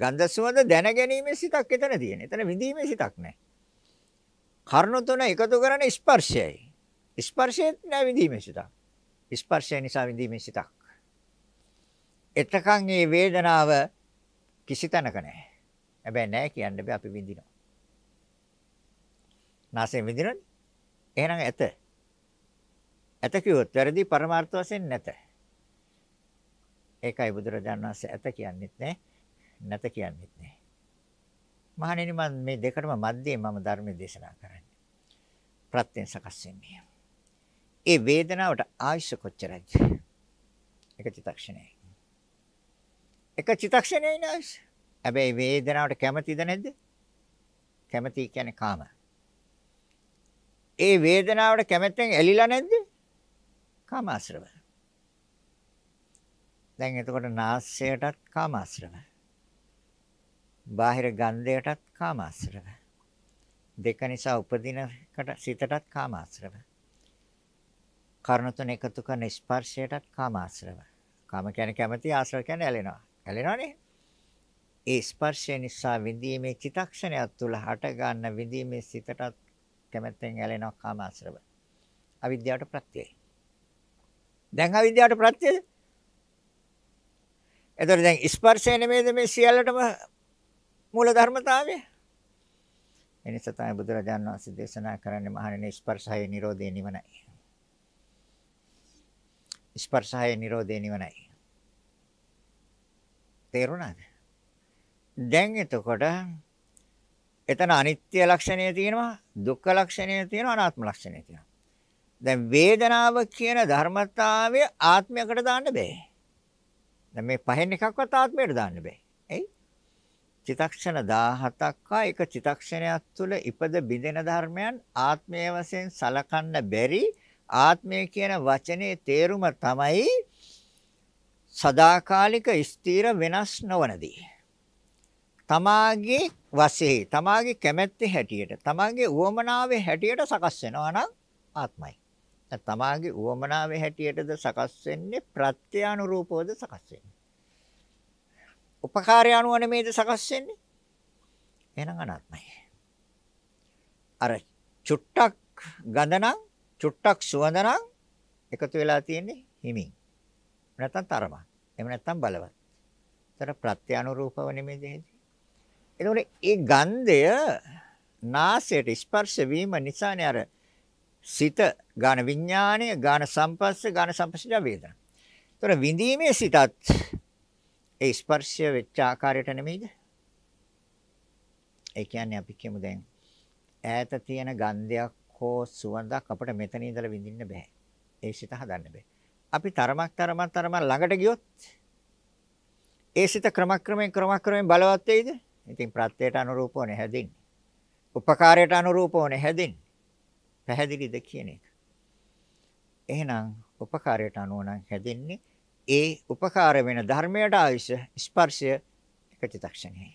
ගන්ධ සුවඳ දැන ගැනීමේ සිතක් එතන තියෙන. එතන විඳීමේ සිතක් නැහැ. කර්ණ තුන එකතු කරන ස්පර්ශයයි. ස්පර්ශයත් නැහැ විඳීමේ සිතක්. ස්පර්ශය නිසා විඳීමේ සිතක්. එතකන් මේ වේදනාව කිසි තැනක නැහැ. හැබැයි නැහැ කියන්න බෑ අපි විඳිනවා. නාසයෙන් විඳිනවනේ. එහෙනම් ඇත. ඇත කිව්වොත් වැරදි පරමාර්ථ වශයෙන් නැත. ඒකයි බුදුරජාණන් වහන්සේ ඇත කියන්නේත් නැහැ. නැත කියන්නේත් නැහැ. මහණෙනි මම මේ දෙකටම මැද්දේ මම ධර්මයේ දේශනා කරන්නේ. ප්‍රත්‍යයෙන් සකස් වෙන්නේ. ඒ වේදනාවට ආයශ කොච්චරද? එක චිතක්ෂණයයි. එක චිතක්ෂණයයි නේද? හැබැයි වේදනාවට කැමතිද නැද්ද? කැමති කියන්නේ කාම. ඒ වේදනාවට කැමැත්තෙන් ඇලිලා නැද්ද? කාමාශ්‍රව. දැන් එතකොට නාස්යයටත් කාමාශ්‍රව. බාහිර ගන්ධයටත් කාමාශ්‍රව. දෙක නිසා උපදිනකට සිතටත් කාමාශ්‍රව. කර්ණ තුන එකතු කරන ස්පර්ශයටත් කාමාශ්‍රව. කාම කියන්නේ කැමැති ආශ්‍රව කියන්නේ ඇලෙනවා. ඇලෙනවනේ. ඒ ස්පර්ශය නිසා විඳීමේ චිතක්ෂණයක් තුල හට ගන්න විඳීමේ සිතටත් කැමැත්තෙන් ඇලෙනවා කාම ආශ්‍රව. අවිද්‍යාවට ප්‍රත්‍යයයි. දැන් අවිද්‍යාවට ප්‍රත්‍යයද? එතකොට දැන් ස්පර්ශය නෙමෙයිද මේ සියල්ලටම මූල ධර්මතාවය? එනිසා තමයි බුදුරජාණන් වහන්සේ දේශනා කරන්නේ මහණෙනි ස්පර්ශය නිරෝධය නිවනයි. ස්පර්ශය නිරෝධය නිවනයි. තේරුණාද? දැන් එතකොට එතන අනිත්‍ය ලක්ෂණය තියෙනවා, දුක්ඛ ලක්ෂණය තියෙනවා, අනාත්ම ලක්ෂණය තියෙනවා. දැන් වේදනාව කියන ධර්මතාවය ආත්මයකට දාන්න බෑ. දැන් මේ පහෙන් එකක්වත් ආත්මයට දාන්න බෑ. එයි. චිතක්ෂණ 17ක් එක චිතක්ෂණයක් තුළ ඉපද බිඳෙන ධර්මයන් ආත්මය වශයෙන් සලකන්න බැරි ආත්මය කියන වචනේ තේරුම තමයි සදාකාලික ස්ථිර වෙනස් නොවන දේ. තමාගේ වශයේ තමාගේ කැමැත්තේ හැටියට තමාගේ උවමනාවේ හැටියට සකස් වෙනවා නම් ආත්මයි. තමාගේ උවමනාවේ හැටියටද සකස් වෙන්නේ ප්‍රත්‍යානුරූපවද සකස් වෙන්නේ. උපකාරය අනුව නෙමේද සකස් වෙන්නේ. එහෙනම් අනාත්මයි. අර චුට්ටක් ගඳ නම් චුට්ටක් සුවඳ නම් එකතු වෙලා තියෙන්නේ හිමින්. නැත්තම් තරමක්. එහෙම නැත්තම් බලවත්. ඒතර ප්‍රත්‍යානුරූපව නෙමෙයි දෙන්නේ. එතකොට ඒ ගන්ධය නාසයට ස්පර්ශ වීම නිසානේ අර සිත ගාන විඥාණය ගාන සංපස්ස ගාන සංපස්සජ වේදනා. එතකොට විඳීමේ සිතත් ඒ ස්පර්ශය වෙච්ච ආකාරයට නෙමෙයිද? ඒ කියන්නේ අපි කියමු දැන් ඈත තියෙන ගන්ධයක් හෝ සුවඳක් අපිට මෙතන ඉඳලා විඳින්න බෑ. ඒ සිත හදන්න බෑ. අපි තරමක් තරමක් තරමක් ළඟට ගියොත් ඒ සිත ක්‍රමක්‍රමයෙන් ක්‍රමක්‍රමයෙන් බලවත් වෙයිද? ඉතින් ප්‍රත්‍යයට අනුරූපවනේ හැදෙන්නේ. උපකාරයට අනුරූපවනේ හැදෙන්නේ. පැහැදිලිද කියන එක. එහෙනම් උපකාරයට අනුව නම් හැදෙන්නේ ඒ උපකාර වෙන ධර්මයට ආයස ස්පර්ශය එක චිතක්ෂණයයි.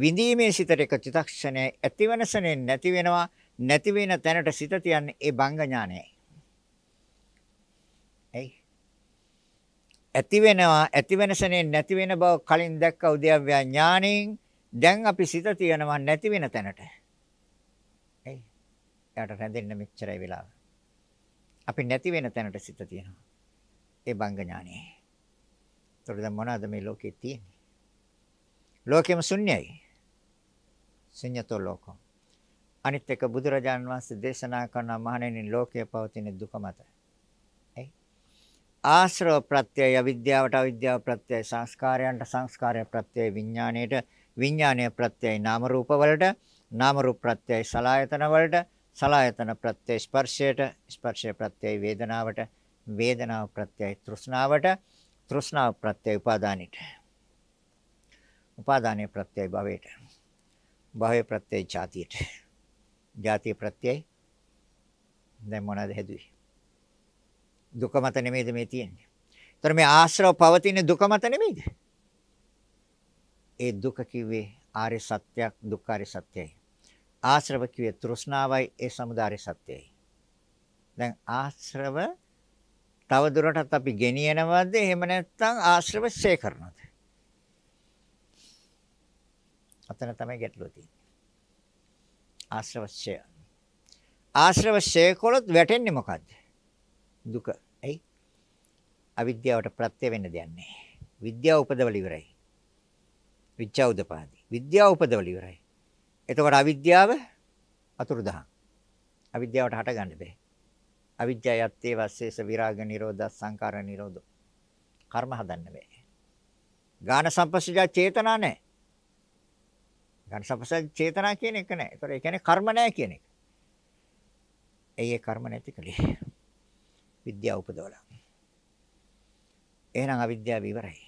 විඳීමේ සිතට එක චිතක්ෂණය ඇතිවෙනසනේ නැති වෙනවා නැති වෙන තැනට සිත තියන්නේ ඒ බංග ඥානයයි. ඇති වෙනවා ඇති වෙනසනේ නැති වෙන බව කලින් දැක්ක උද්‍යව්‍යා ඥාණයෙන් දැන් අපි සිත තියනවා නැති වෙන තැනට. එයි. එයාට රැඳෙන්න මෙච්චරයි වෙලාව. අපි නැති වෙන තැනට සිත තියනවා. ඒ බංග ඥාණය. ඒතකොට දැන් මොනවද මේ ලෝකේ තියෙන්නේ? ලෝකෙම ශුන්‍යයි. ශුන්‍යතෝ ලෝකෝ. අනිත් එක බුදුරජාන් වහන්සේ දේශනා කරන මහණෙනි ලෝකයේ පවතින දුක මතයි. ආශ්‍රව ප්‍රත්‍යය විද්‍යාවට අවිද්‍යාව ප්‍රත්‍යය සංස්කාරයන්ට සංස්කාරය ප්‍රත්‍යය විඥාණයට විඥාණය ප්‍රත්‍යය නාම රූප වලට නාම රූප ප්‍රත්‍යය සලආයතන වලට සලආයතන ප්‍රත්‍යය ස්පර්ශයට ස්පර්ශය ප්‍රත්‍යය වේදනාවට වේදනාව ප්‍රත්‍යය තෘෂ්ණාවට තෘෂ්ණාව ප්‍රත්‍යය උපාදානෙට උපාදානයේ ප්‍රත්‍යය භවයට භවයේ ප්‍රත්‍යය ජාතියට ජාතිය ප්‍රත්‍යය දැන් මොනවද හැදුවේ දුක මත නෙමෙයිද මේ තියෙන්නේ. ඒතර මේ ආශ්‍රව පවතින දුක මත නෙමෙයිද? ඒ දුක කිව්වේ ආර්ය සත්‍යයක් දුක්ඛාරය සත්‍යයි. ආශ්‍රව කිව්වේ තෘෂ්ණාවයි ඒ samudāre සත්‍යයි. දැන් ආශ්‍රව තව දුරටත් අපි ගෙනියනවද එහෙම නැත්නම් ආශ්‍රව ශේ කරනවද? අතන තමයි ගැටලුව තියෙන්නේ. ආශ්‍රව ශේ. ආශ්‍රව ශේ කළොත් වැටෙන්නේ මොකද්ද? දුක. ඇයි? අවිද්‍යාවට ප්‍රත්‍ය වෙන්න දෙයක් නැහැ. විද්‍යාව උපදවල ඉවරයි. විචා උදපාදි. විද්‍යාව උපදවල ඉවරයි. එතකොට අවිද්‍යාව අතුරුදහන්. අවිද්‍යාවට හට ගන්න බෑ. අවිද්‍යාව යත්තේ වස්සේස විරාග නිරෝධ සංකාර නිරෝධ. කර්ම හදන්න බෑ. ගාන සම්පස්සජා චේතනා නැහැ. ගාන සම්පස්සජා චේතනා කියන එක නැහැ. ඒතකොට ඒ කියන්නේ කර්ම නැහැ කියන එක. ඒ කර්ම නැති කලේ. විද්‍යාව උපදවලා. එහෙනම් අවිද්‍යාව ඉවරයි.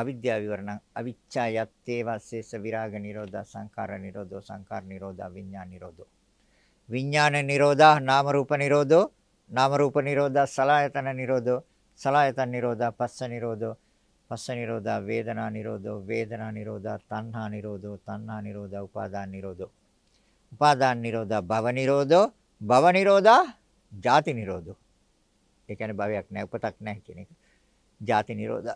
අවිද්‍යාව විවරණ අවිච්ඡා යත්තේ වස්සේස විරාග නිරෝධා සංකාර නිරෝධෝ සංකාර නිරෝධා විඥාන නිරෝධෝ විඥාන නිරෝධා නාම රූප නිරෝධෝ නාම රූප නිරෝධා සලආයතන නිරෝධෝ සලආයතන නිරෝධා පස්ස නිරෝධෝ පස්ස නිරෝධා වේදනා නිරෝධෝ වේදනා නිරෝධා තණ්හා නිරෝධෝ තණ්හා නිරෝධා උපාදාන නිරෝධෝ උපාදාන නිරෝධා භව නිරෝධෝ භව නිරෝධා ජාති නිරෝධෝ. ඒ කියන්නේ භවයක් නැහැ, උපතක් නැහැ කියන එක. ජාති නිරෝධ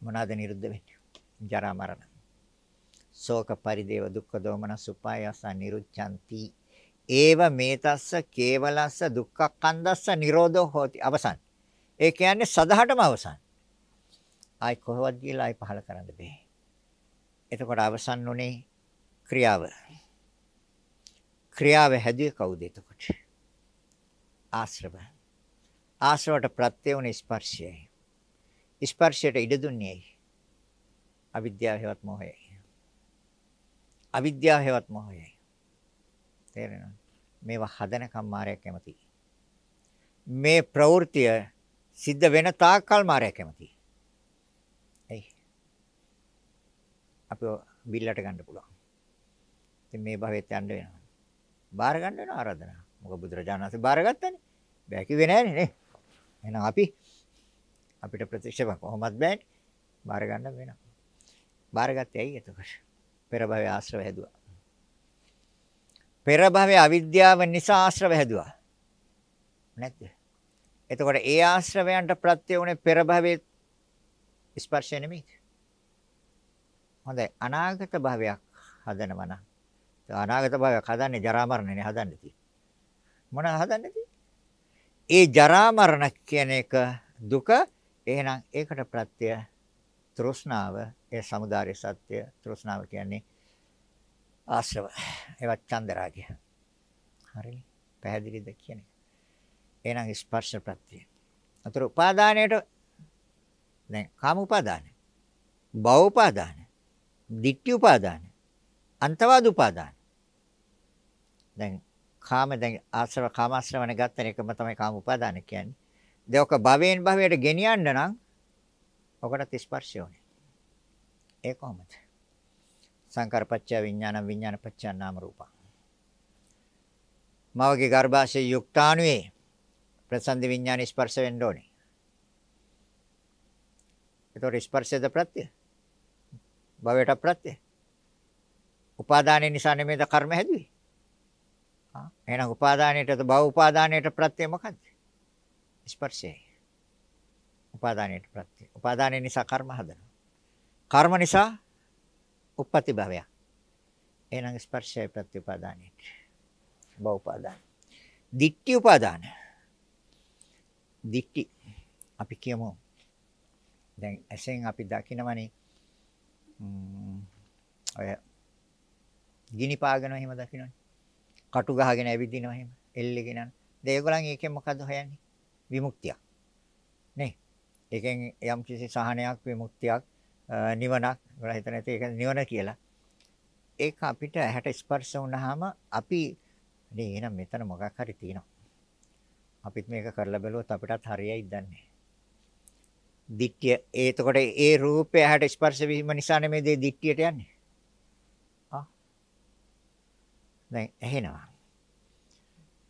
මොනවාද නිරුද්ධ වෙන්නේ? ජරා මරණ. ශෝක පරිදේව දුක්ඛ දෝමන සුපායස නිරුච්ඡanti. ඒව මේතස්ස කේවලස්ස දුක්ඛ කන්දස්ස නිරෝධෝ හෝති. අවසන්. ඒ කියන්නේ සදහටම අවසන්. ආයි කොහොමද කියලා ආයි පහල කරන්න බෑ. එතකොට අවසන් උනේ ක්‍රියාව. ක්‍රියාව හැදුවේ කවුද එතකොට? ආශ්‍රව. ආශ්‍රවට ප්‍රත්‍ය වුණ ස්පර්ශයයි. ස්පර්ශයට ඉඩ දුන්නේයි. අවිද්‍යාව හේවත් මොහයයි. අවිද්‍යාව හේවත් මොහයයි. තේරෙනවද? මේවා හදන කම්මාරයක් කැමති. මේ ප්‍රවෘත්තිය සිද්ධ වෙන තාක්කල් මාරයක් කැමති. එයි. අපි බිල්ලට ගන්න පුළුවන්. ඉතින් මේ භවෙත් යන්න වෙනවා. බාර ගන්න වෙන ආරාධනා. මොකද බුදුරජාණන් වහන්සේ බාරගත්තනේ. බෑ කිව්වේ නෑනේ නේ. එහෙනම් අපි අපිට ප්‍රතික්ෂේප කොහොමත් බෑ. බාර ගන්න වෙනවා. බාරගත්තේ ඇයි එතකොට? පෙර භවයේ ආශ්‍රව හැදුවා. පෙර භවයේ අවිද්‍යාව නිසා ආශ්‍රව හැදුවා. නැද්ද? එතකොට ඒ ආශ්‍රවයන්ට ප්‍රත්‍ය වුණේ පෙර භවයේ ස්පර්ශය නෙමෙයි. හොඳයි අනාගත භවයක් හදනවා නම් අනාගත භවයක් හදන්නේ ජරා මරණනේ හදන්නේ තියෙන්නේ. මොන හදන්නේ තියෙන්නේ? ඒ ජරා මරණ කියන එක දුක. එහෙනම් ඒකට ප්‍රත්‍ය තෘෂ්ණාව, ඒ samudāre සත්‍ය තෘෂ්ණාව කියන්නේ ආශ්‍රව. ඒවත් චන්දරාගය. හරිනේ. පැහැදිලිද කියන්නේ? එහෙනම් ස්පර්ශ ප්‍රත්‍ය. අතර උපාදානයට දැන් කාම උපාදාන, භව උපාදාන, ditthi උපාදාන, අන්තවාද උපාදාන. දැන් කාම දැන් ආශ්‍රව කාමාශ්‍රවණ ගන්න එකම තමයි කාම උපාදාන කියන්නේ. දැන් ඔක භවයෙන් භවයට ගෙනියන්න නම් ඔකට ස්පර්ශය ඕනේ. ඒ කොහොමද? සංකාරපච්චය විඥාන විඥානපච්චය නාම රූපං. මවගේ ගර්භාෂයේ යුක්තාණුවේ ප්‍රසන්දි විඥාන ස්පර්ශ වෙන්න ඕනේ. ඒතොර ස්පර්ශයද ප්‍රත්‍ය? භවයට ප්‍රත්‍ය. උපාදානයේ නිසා නෙමෙයිද කර්ම හැදුවේ? එහෙනම් උපාදානයේට භව උපාදානයේට ප්‍රත්‍ය මොකද්ද? ස්පර්ශයයි. උපාදානයේට ප්‍රත්‍ය. උපාදානය නිසා කර්ම හදනවා. කර්ම නිසා උප්පති භවය. එහෙනම් ස්පර්ශය ප්‍රත්‍ය උපාදානයේට. භව උපාදාන. දික්ටි උපාදාන. දික්ටි අපි කියමු දැන් ඇසෙන් අපි දකිනවනේ ඔය ගිනි පාගනවා එහෙම දකිනවනේ කටු ගහගෙන ඇවිදිනවා එහෙම එල්ලගෙන යන. දැන් ඒගොල්ලන් ඒකෙන් මොකද්ද හොයන්නේ? විමුක්තියක්. නේ? ඒකෙන් යම් කිසි සහනයක් විමුක්තියක් නිවනක් ඒගොල්ලන් හිතන ඇති ඒක නිවන කියලා. ඒක අපිට ඇහැට ස්පර්ශ වුණාම අපි නේ එහෙනම් මෙතන මොකක් හරි තියෙනවා. අපිත් මේක කරලා බැලුවොත් අපිටත් හරියයි දන්නේ. දිට්ඨිය එතකොට ඒ රූපය ඇහැට ස්පර්ශ වීම නිසා නෙමෙයි දේ දිට්ඨියට යන්නේ. ආ දැන් ඇහෙනවා.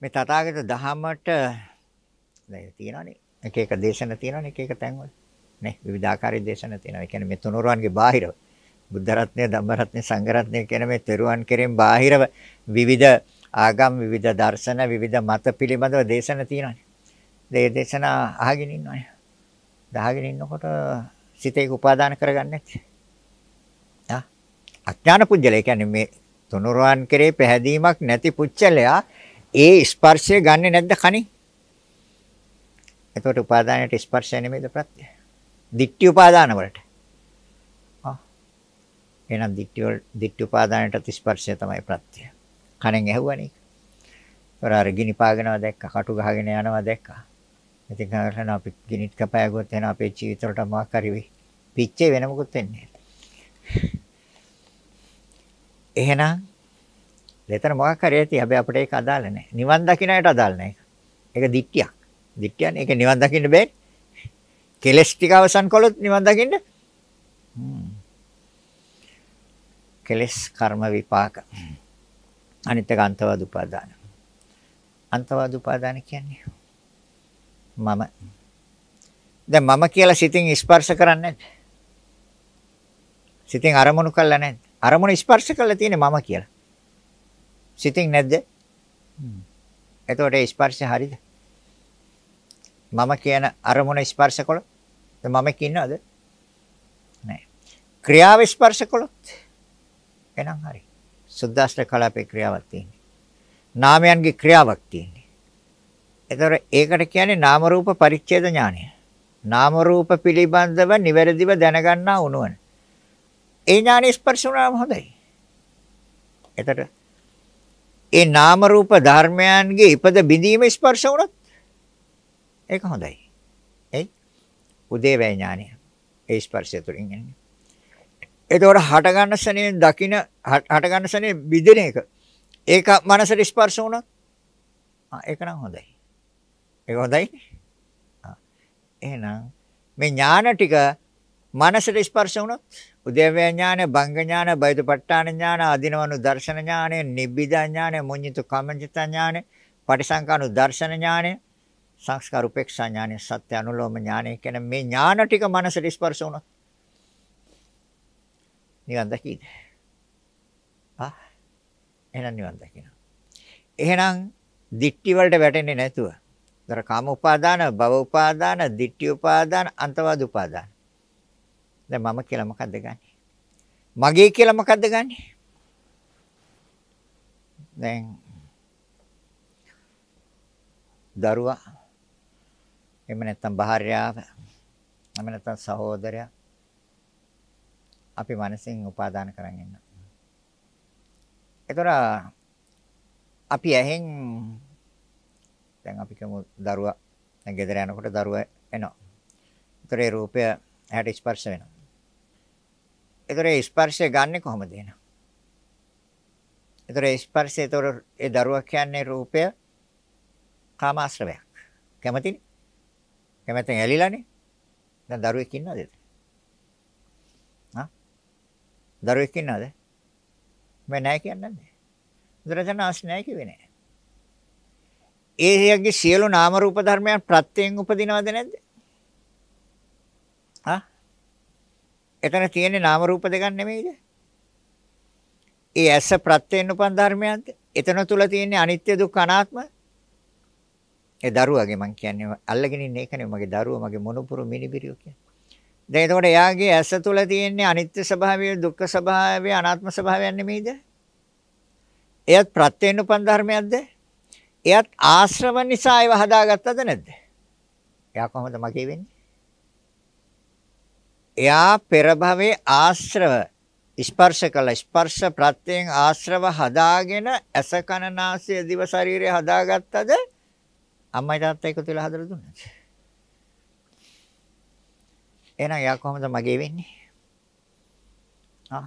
මේ තථාගත දහමට දැන් තියෙනවානේ එක එක දේශන තියෙනවානේ එක එක තැන්වල නේ විවිධාකාරී දේශන තියෙනවා. ඒ කියන්නේ මේ තුනුරුවන්ගේ බාහිරව බුද්ධ රත්නය, ධම්ම රත්නය, සංඝ රත්නය කියන මේ තෙරුවන් කෙරෙන් බාහිරව විවිධ ආගම්, විවිධ දර්ශන, විවිධ මත පිළිබඳව දේශන තියෙනවානේ. ඒ දේශනා අහගෙන ඉන්නවානේ. දහගෙන ඉන්නකොට සිතේක උපාදාන කරගන්නේ නැති. ආ අඥාන පුජ්‍යල කියන්නේ මේ තුනුරුවන් කෙරේ පැහැදීමක් නැති පුච්චලයා ඒ ස්පර්ශය ගන්නෙ නැද්ද කණින්? එතකොට උපාදානයට ස්පර්ශය නෙමෙයිද ප්‍රත්‍ය? දික්ටි උපාදාන වලට. ආ. එහෙනම් දික්ටි වල දික්ටි උපාදානයට ස්පර්ශය තමයි ප්‍රත්‍ය. කණෙන් ඇහුවනේ. ඒතර අර ගිනි පාගෙනවා දැක්කා, කටු ගහගෙන යනවා දැක්කා. ඉතින් කරන අපි ගිනිත් කපය ගොත් වෙන අපේ ජීවිත වලට මාක් කරිවි. පිච්චේ වෙන මොකුත් වෙන්නේ නැහැ. එහෙනම් ලෙතන මොකක් හරි ඇති. හැබැයි අපිට ඒක අදාළ නැහැ. නිවන් දකින්න අයට අදාළ නැහැ. ඒක දික්තියක්. දික් කියන්නේ ඒක නිවන් දකින්න බෑ. කෙලස් ටික අවසන් කළොත් නිවන් දකින්න. කෙලස් කර්ම විපාක. අනිත් එක අන්තවාද උපාදාන. අන්තවාද උපාදාන කියන්නේ මම. දැන් මම කියලා සිතින් ස්පර්ශ කරන්නේ නැද්ද? සිතින් අරමුණු කළා නැද්ද? අරමුණ ස්පර්ශ කරලා තියෙන්නේ මම කියලා. සිතින් නැද්ද? එතකොට ස්පර්ශය හරියද? මම කියන අරමුණ ස්පර්ශ කළොත් මම කියනවද? නෑ. ක්‍රියාව ස්පර්ශ කළොත් එනම් හරි. සුද්දාස්ත්‍ර කලාපේ ක්‍රියාවක් තියෙන්නේ. නාමයන්ගේ ක්‍රියාවක් තියෙන්නේ. ඒතර ඒකට කියන්නේ නාම රූප පරිච්ඡේද ඥානය. නාම රූප පිළිබඳව නිවැරදිව දැනගන්නා උනවන. ඒ ඥානෙ ස්පර්ශ වුණාම හොඳයි. එතට ඒ නාම රූප ධර්මයන්ගේ ඉපද බිඳීම ස්පර්ශ වුණොත් ඒක හොඳයි. ඒ උදේවැය ඥානය. ඒ ස්පර්ශය තුලින් එන්නේ. ඒතකොට හට ගන්න සනේ දකින හට ගන්න සනේ බිඳින එක. ඒක මනසට ස්පර්ශ වුණොත් ආ ඒක නම් හොඳයි. ඒක හොඳයි. ආ එහෙනම් මේ ඥාන ටික මනසට ස්පර්ශ වුණොත් උදේවැය ඥාන, භංග ඥාන, බයිතපට්ඨාන ඥාන, අදිනවනු දර්ශන ඥාන, නිබ්බිදා ඥාන, මුඤ්ඤිත කමඤ්ඤිත ඥාන, පටිසංකානු දර්ශන ඥාන, සංස්කාර උපේක්ෂා ඥාන, සත්‍ය අනුලෝම ඥාන කියන මේ ඥාන ටික මනසට ස්පර්ශ වුණොත් නිවන් දකින්න. ආ එහෙනම් නිවන් දකින්න. එහෙනම් දික්ටි වලට වැටෙන්නේ නැතුව. දර කාම උපාදාන, භව උපාදාන, දික්ටි උපාදාන, අන්තවාද උපාදාන. දැන් මම කියලා මොකද්ද ගන්නෙ? මගේ කියලා මොකද්ද ගන්නෙ? දැන් දරුවා එහෙම නැත්නම් භාර්යාව එහෙම නැත්නම් සහෝදරයා අපි මනසින් උපාදාන කරගෙන ඉන්නවා. ඒතර අපි ඇහෙන් දැන් අපි කමු දරුවා දැන් ගෙදර යනකොට දරුවා එනවා. ඒතර ඒ රූපය ඇහැට ස්පර්ශ වෙනවා. ඒතර ස්පර්ශය ගන්නෙ කොහොමද එනවා? ඒතර ස්පර්ශය ඒතර ඒ දරුවා කියන්නේ රූපය කාමාශ්‍රවයක්. කැමතිනේ? කැමැත්තෙන් ඇලිලානේ. දැන් දරුවෙක් ඉන්නවද? හා? දරුවෙක් ඉන්නවද? මම නැහැ කියන්නේ නැහැ. බුදුරජාණන්ස් නැහැ කිව්වේ නැහැ. ඒගේ සියලු නාම රූප ධර්මයන් ප්‍රත්‍යයෙන් උපදිනවද නැද්ද? හා? එතන තියෙන්නේ නාම රූප දෙකක් නෙමෙයිද? ඒ ඇස ප්‍රත්‍යයෙන් උපන් ධර්මයක්ද? එතන තුල තියෙන්නේ අනිත්‍ය දුක්ඛ අනාත්ම. ඒ දරුවාගේ මං කියන්නේ අල්ලගෙන ඉන්නේ ඒකනේ මගේ දරුවා මගේ මොනපුරු මිනිබිරියෝ කියන්නේ. දැන් එතකොට එයාගේ ඇස තුල තියෙන්නේ අනිත්‍ය ස්වභාවය, දුක්ඛ ස්වභාවය, අනාත්ම ස්වභාවයන් නෙමෙයිද? එයත් ප්‍රත්‍යයෙන් උපන් ධර්මයක්ද? එයත් ආශ්‍රව නිසා ඒව හදාගත්තද නැද්ද? එයා කොහොමද මගේ වෙන්නේ? එයා පෙර භවයේ ආශ්‍රව ස්පර්ශ කළ ස්පර්ශ ප්‍රත්‍යයෙන් ආශ්‍රව හදාගෙන ඇස කන නාසය දිව ශරීරය හදාගත්තද අම්මයි තාත්තා එකතු වෙලා හදලා දුන්නද එහෙනම් එයා කොහොමද මගේ වෙන්නේ ආ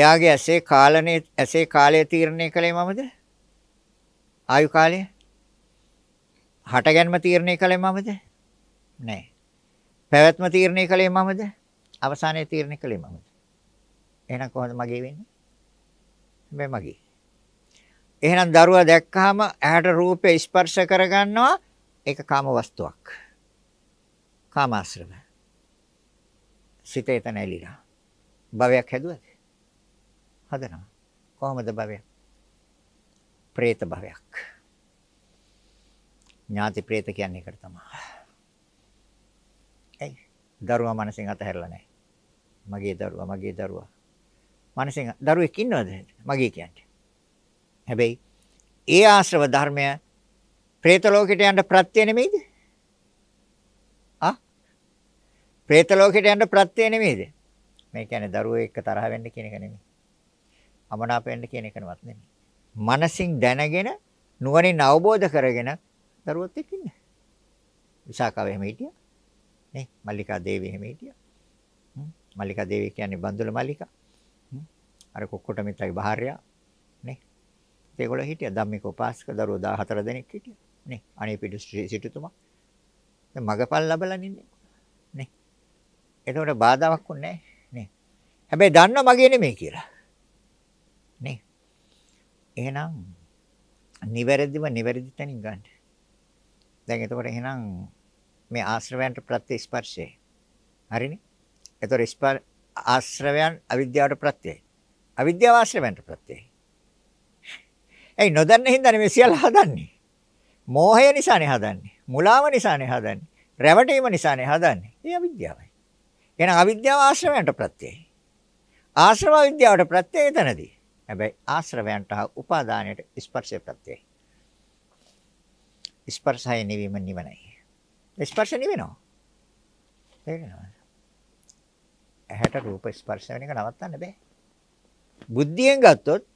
එයාගේ ඇසේ කාලනේ ඇසේ කාලය තීරණය කළේ මමද ආයු කාලය හටගැන්ම තීරණය කළේ මමද නෑ පැවැත්ම තීරණය කළේ මමද? අවසානයේ තීරණය කළේ මමද? එහෙනම් කොහොමද මගේ වෙන්නේ? මේ මගේ. එහෙනම් දරුවා දැක්කහම ඇහැට රූපේ ස්පර්ශ කරගන්නවා ඒක කාම වස්තුවක්. කාමාශ්‍රම. සිතේ තන ඇලිලා. භවයක් හැදුවද? හදනවා. කොහොමද භවයක්? പ്രേත භවයක්. ඥාති പ്രേත කියන්නේ ඒකට තමයි. දරුවා මනසෙන් අතහැරලා නැහැ. මගේ දරුවා මගේ දරුවා. මනසෙන් දරුවෙක් ඉන්නවද? මගේ කියන්නේ. හැබැයි ඒ ආශ්‍රව ධර්මය പ്രേත ලෝකෙට යන්න ප්‍රත්‍ය නෙමෙයිද? ආ? പ്രേත ලෝකෙට යන්න ප්‍රත්‍ය නෙමෙයිද? මේ කියන්නේ දරුවෝ එක්ක තරහ වෙන්න කියන එක නෙමෙයි. අමනාප වෙන්න කියන එකවත් නෙමෙයි. මනසින් දැනගෙන නුවණින් අවබෝධ කරගෙන දරුවොත් එක්ක ඉන්න. විසාකාව එහෙම හිටියා. නේ මල්ලිකා දේවී එහෙම හිටියා මල්ලිකා දේවී කියන්නේ බන්දුල මල්ලිකා අර කොක්කොට මිත්‍රාගේ භාර්යා නේ ඒගොල්ලෝ හිටියා ධම්මික උපාසක දරුවෝ 14 දෙනෙක් හිටියා නේ අනේ පිටු සිටුතුමා දැන් මගපල් ලැබලා නින්නේ නේ එතකොට බාධාවක් උන්නේ නේ හැබැයි දන්නව මගේ නෙමෙයි කියලා නේ එහෙනම් නිවැරදිව නිවැරදි තැනින් ගන්න දැන් එතකොට එහෙනම් මේ ආශ්‍රවයන්ට ප්‍රතිස්පර්ශයයි. හරිනේ? ඒතොර ස්පර් ආශ්‍රවයන් අවිද්‍යාවට ප්‍රත්‍යයයි. අවිද්‍යාව ආශ්‍රවයන්ට ප්‍රත්‍යයයි. ඒ නොදන්න හින්දානේ මේ සියල්ල හදන්නේ. මෝහය නිසානේ හදන්නේ. මුලාව නිසානේ හදන්නේ. රැවටීම නිසානේ හදන්නේ. ඒ අවිද්‍යාවයි. එහෙනම් අවිද්‍යාව ආශ්‍රවයන්ට ප්‍රත්‍යයයි. ආශ්‍රව විද්‍යාවට ප්‍රත්‍යය එතනදී. හැබැයි ආශ්‍රවයන්ට හා උපාදානයට ස්පර්ශය ප්‍රත්‍යයයි. ස්පර්ශය නිවීම නිවනයි. ස්පර්ශ නිවෙනවා. තේරෙනවද? ඇහැට රූප ස්පර්ශ වෙන එක නවත්තන්න බෑ. බුද්ධියෙන් ගත්තොත්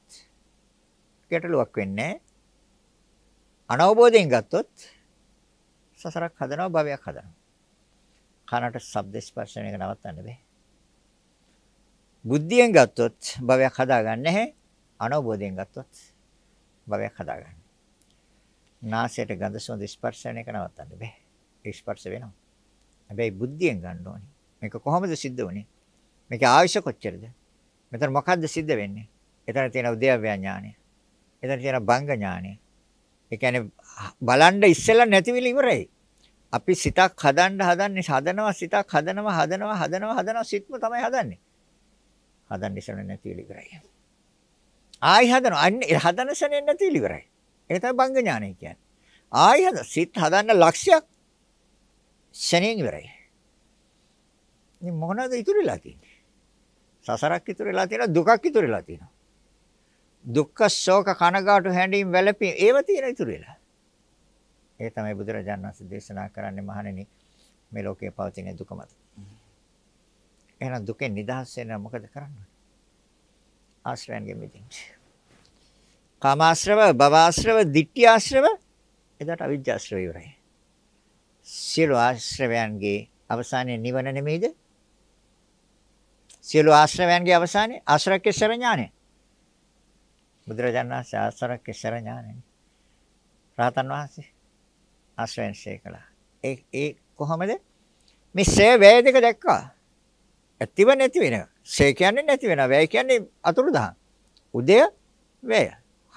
ගැටලුවක් වෙන්නේ අනවබෝධයෙන් ගත්තොත් සසරක් හදනවා භවයක් හදනවා. කනට ශබ්ද ස්පර්ශ වෙන එක නවත්තන්න බෑ. බුද්ධියෙන් ගත්තොත් භවයක් හදාගන්නේ නැහැ. අනවබෝධයෙන් ගත්තොත් භවයක් හදාගන්න. නාසයට ගඳ සුවඳ ස්පර්ශ වෙන එක නවත්තන්න බෑ. ස්පර්ශ වෙනවා. හැබැයි බුද්ධියෙන් ගන්න ඕනේ. මේක කොහොමද සිද්ධ වුනේ? මේකේ ආයශ කොච්චරද? මෙතන මොකද්ද සිද්ධ වෙන්නේ? එතන තියෙන උද්‍යව්‍ය ඥානය. එතන තියෙන බංග ඥානය. ඒ කියන්නේ බලන්න ඉස්සෙල්ලා නැතිවිල ඉවරයි. අපි සිතක් හදන්න හදන්නේ හදනවා සිතක් හදනවා හදනවා හදනවා හදනවා සිත්ම තමයි හදන්නේ. හදන්න ඉස්සෙල්ලා නැතිවිල ඉවරයි. ආයි හදනවා. අන්න හදන සැනෙන් නැතිවිල ඉවරයි. ඒක තමයි බංග ඥානය කියන්නේ. ආයි හද සිත හදන්න ලක්ෂයක් ෂණයෙන් ඉවරයි. ඉතින් මොනවද ඉතුරුලා තියෙන්නේ? සසරක් ඉතුරුලා තියෙනවා දුකක් ඉතුරුලා තියෙනවා. දුක්ඛ ශෝක කනගාටු හැඬීම් වැළපීම් ඒව තියෙන ඉතුරුලා. ඒ තමයි බුදුරජාණන් වහන්සේ දේශනා කරන්නේ මහණෙනි මේ ලෝකේ පවතින දුක මත. එහෙනම් දුකෙන් නිදහස් වෙන්න මොකද කරන්නේ? ආශ්‍රයන්ගෙන් මිදෙන්න. කාමාශ්‍රව, භවආශ්‍රව, ditthිආශ්‍රව එදාට අවිජ්ජාශ්‍රව ඉවරයි. සියලු ආශ්‍රවයන්ගේ අවසානයේ නිවන නෙමෙයිද? සියලු ආශ්‍රවයන්ගේ අවසානයේ ආශ්‍රක්කේසර ඥානය. බුදුරජාණන් වහන්සේ ආශ්‍රක්කේසර ඥානය. රහතන් වහන්සේ ආශ්‍රයෙන් ශේකලා. ඒ ඒ කොහොමද? මේ ශේ වැය දෙක දැක්කා. ඇතිව නැති වෙනවා. ශේ කියන්නේ නැති වෙනවා. වැය කියන්නේ අතුරුදහන්. උදය වැය.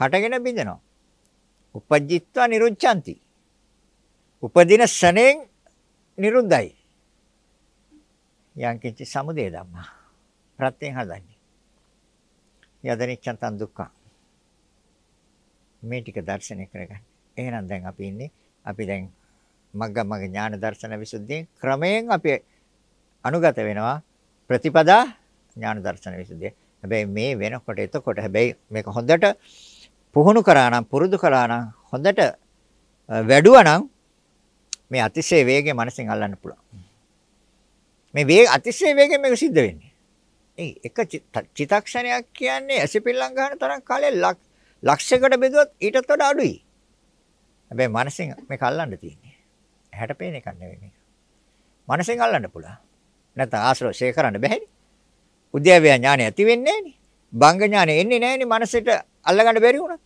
හටගෙන බිඳෙනවා. උපජ්ජිත්වා නිරුච්ඡanti. උපදින සණයෙන් නිරුද්ධයි. යංකින්ච සමුදය ධම්මා. ප්‍රත්‍යයෙන් හදන්නේ. යදනිච්ඡන් තන් දුක්ඛං. මේ ටික දැర్శණය කරගන්න. එහෙනම් දැන් අපි ඉන්නේ අපි දැන් මග්ගමග්ග ඥාන දර්ශන විසුද්ධියෙන් ක්‍රමයෙන් අපි අනුගත වෙනවා ප්‍රතිපදා ඥාන දර්ශන විසුද්ධිය. හැබැයි මේ වෙනකොට එතකොට හැබැයි මේක හොඳට පුහුණු කරා නම් පුරුදු කරා නම් හොඳට වැඩුවා නම් මේ අතිශය වේගය මනසින් අල්ලන්න පුළුවන්. මේ වේග අතිශය වේගයෙන් මේක සිද්ධ වෙන්නේ. ඒ එක චිතක්ෂණයක් කියන්නේ ඇසිපිල්ලම් ගන්න තරම් කාලය ලක්ෂයකට බෙදුවත් ඊටත් වඩා අඩුයි. හැබැයි මනසින් මේක අල්ලන්න තියෙන්නේ. ඇහැට පේන එකක් නෙවෙයි මේක. මනසින් අල්ලන්න පුළුවන්. නැත්නම් ආශ්‍රෝෂය කරන්න බැහැනේ. උද්‍යවය ඥානය ඇති වෙන්නේ නැහනේ. භංග ඥානය එන්නේ නැහනේ මනසට අල්ලගන්න බැරි වුණා.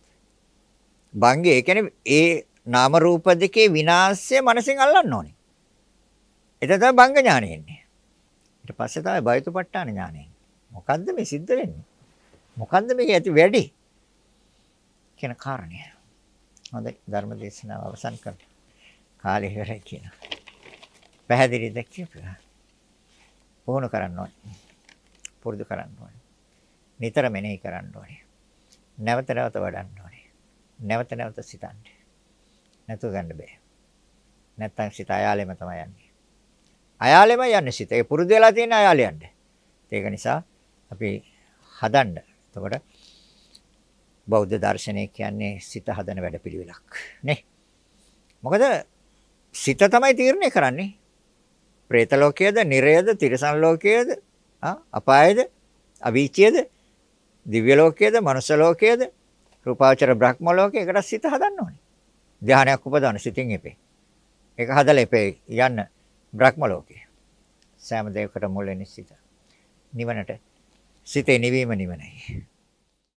භංගේ කියන්නේ ඒ නාම රූප දෙකේ විනාශය මනසෙන් අල්ලන්න ඕනේ. ඒක තමයි බංග ඥානෙ එන්නේ. ඊට පස්සේ තමයි බයතුපට්ඨාන ඥානෙ එන්නේ. මොකද්ද මේ සිද්ධ වෙන්නේ? මොකද්ද මේක ඇති වැඩි? කියන කාරණය. හොඳයි ධර්ම දේශනාව අවසන් කරමු. කාලය ඉවරයි කියනවා. පැහැදිලිද කියලා. පුහුණු කරන්න ඕනේ. පුරුදු කරන්න ඕනේ. නිතර මෙනෙහි කරන්න ඕනේ. නැවත නැවත වඩන්න ඕනේ. නැවත නැවත සිතන්නේ. නැතුව ගන්න බෑ. නැත්තම් සිත අයාලෙම තමයි යන්නේ. අයාලෙම යන්නේ සිත. ඒ පුරුදු වෙලා තියෙන අයාලෙ යන්නේ. ඒක නිසා අපි හදන්න. එතකොට බෞද්ධ දර්ශනය කියන්නේ සිත හදන වැඩපිළිවෙලක් නේ. මොකද සිත තමයි තීරණය කරන්නේ. പ്രേත ලෝකයේද, නිරයද, තිරිසන් ලෝකයේද, අපායේද, අවීචයේද, දිව්‍ය ලෝකයේද, මනුෂ්‍ය ලෝකයේද, රූපාවචර බ්‍රහ්ම ලෝකයේකට සිත හදන්න ඕනේ. ධානයක් උපදවන සිතින් එපේ. ඒක හදලා එපේ යන්න බ්‍රහ්ම ලෝකේ. සෑම දෙයකට මුල් වෙන්නේ සිත. නිවනට සිතේ නිවීම නිවනයි.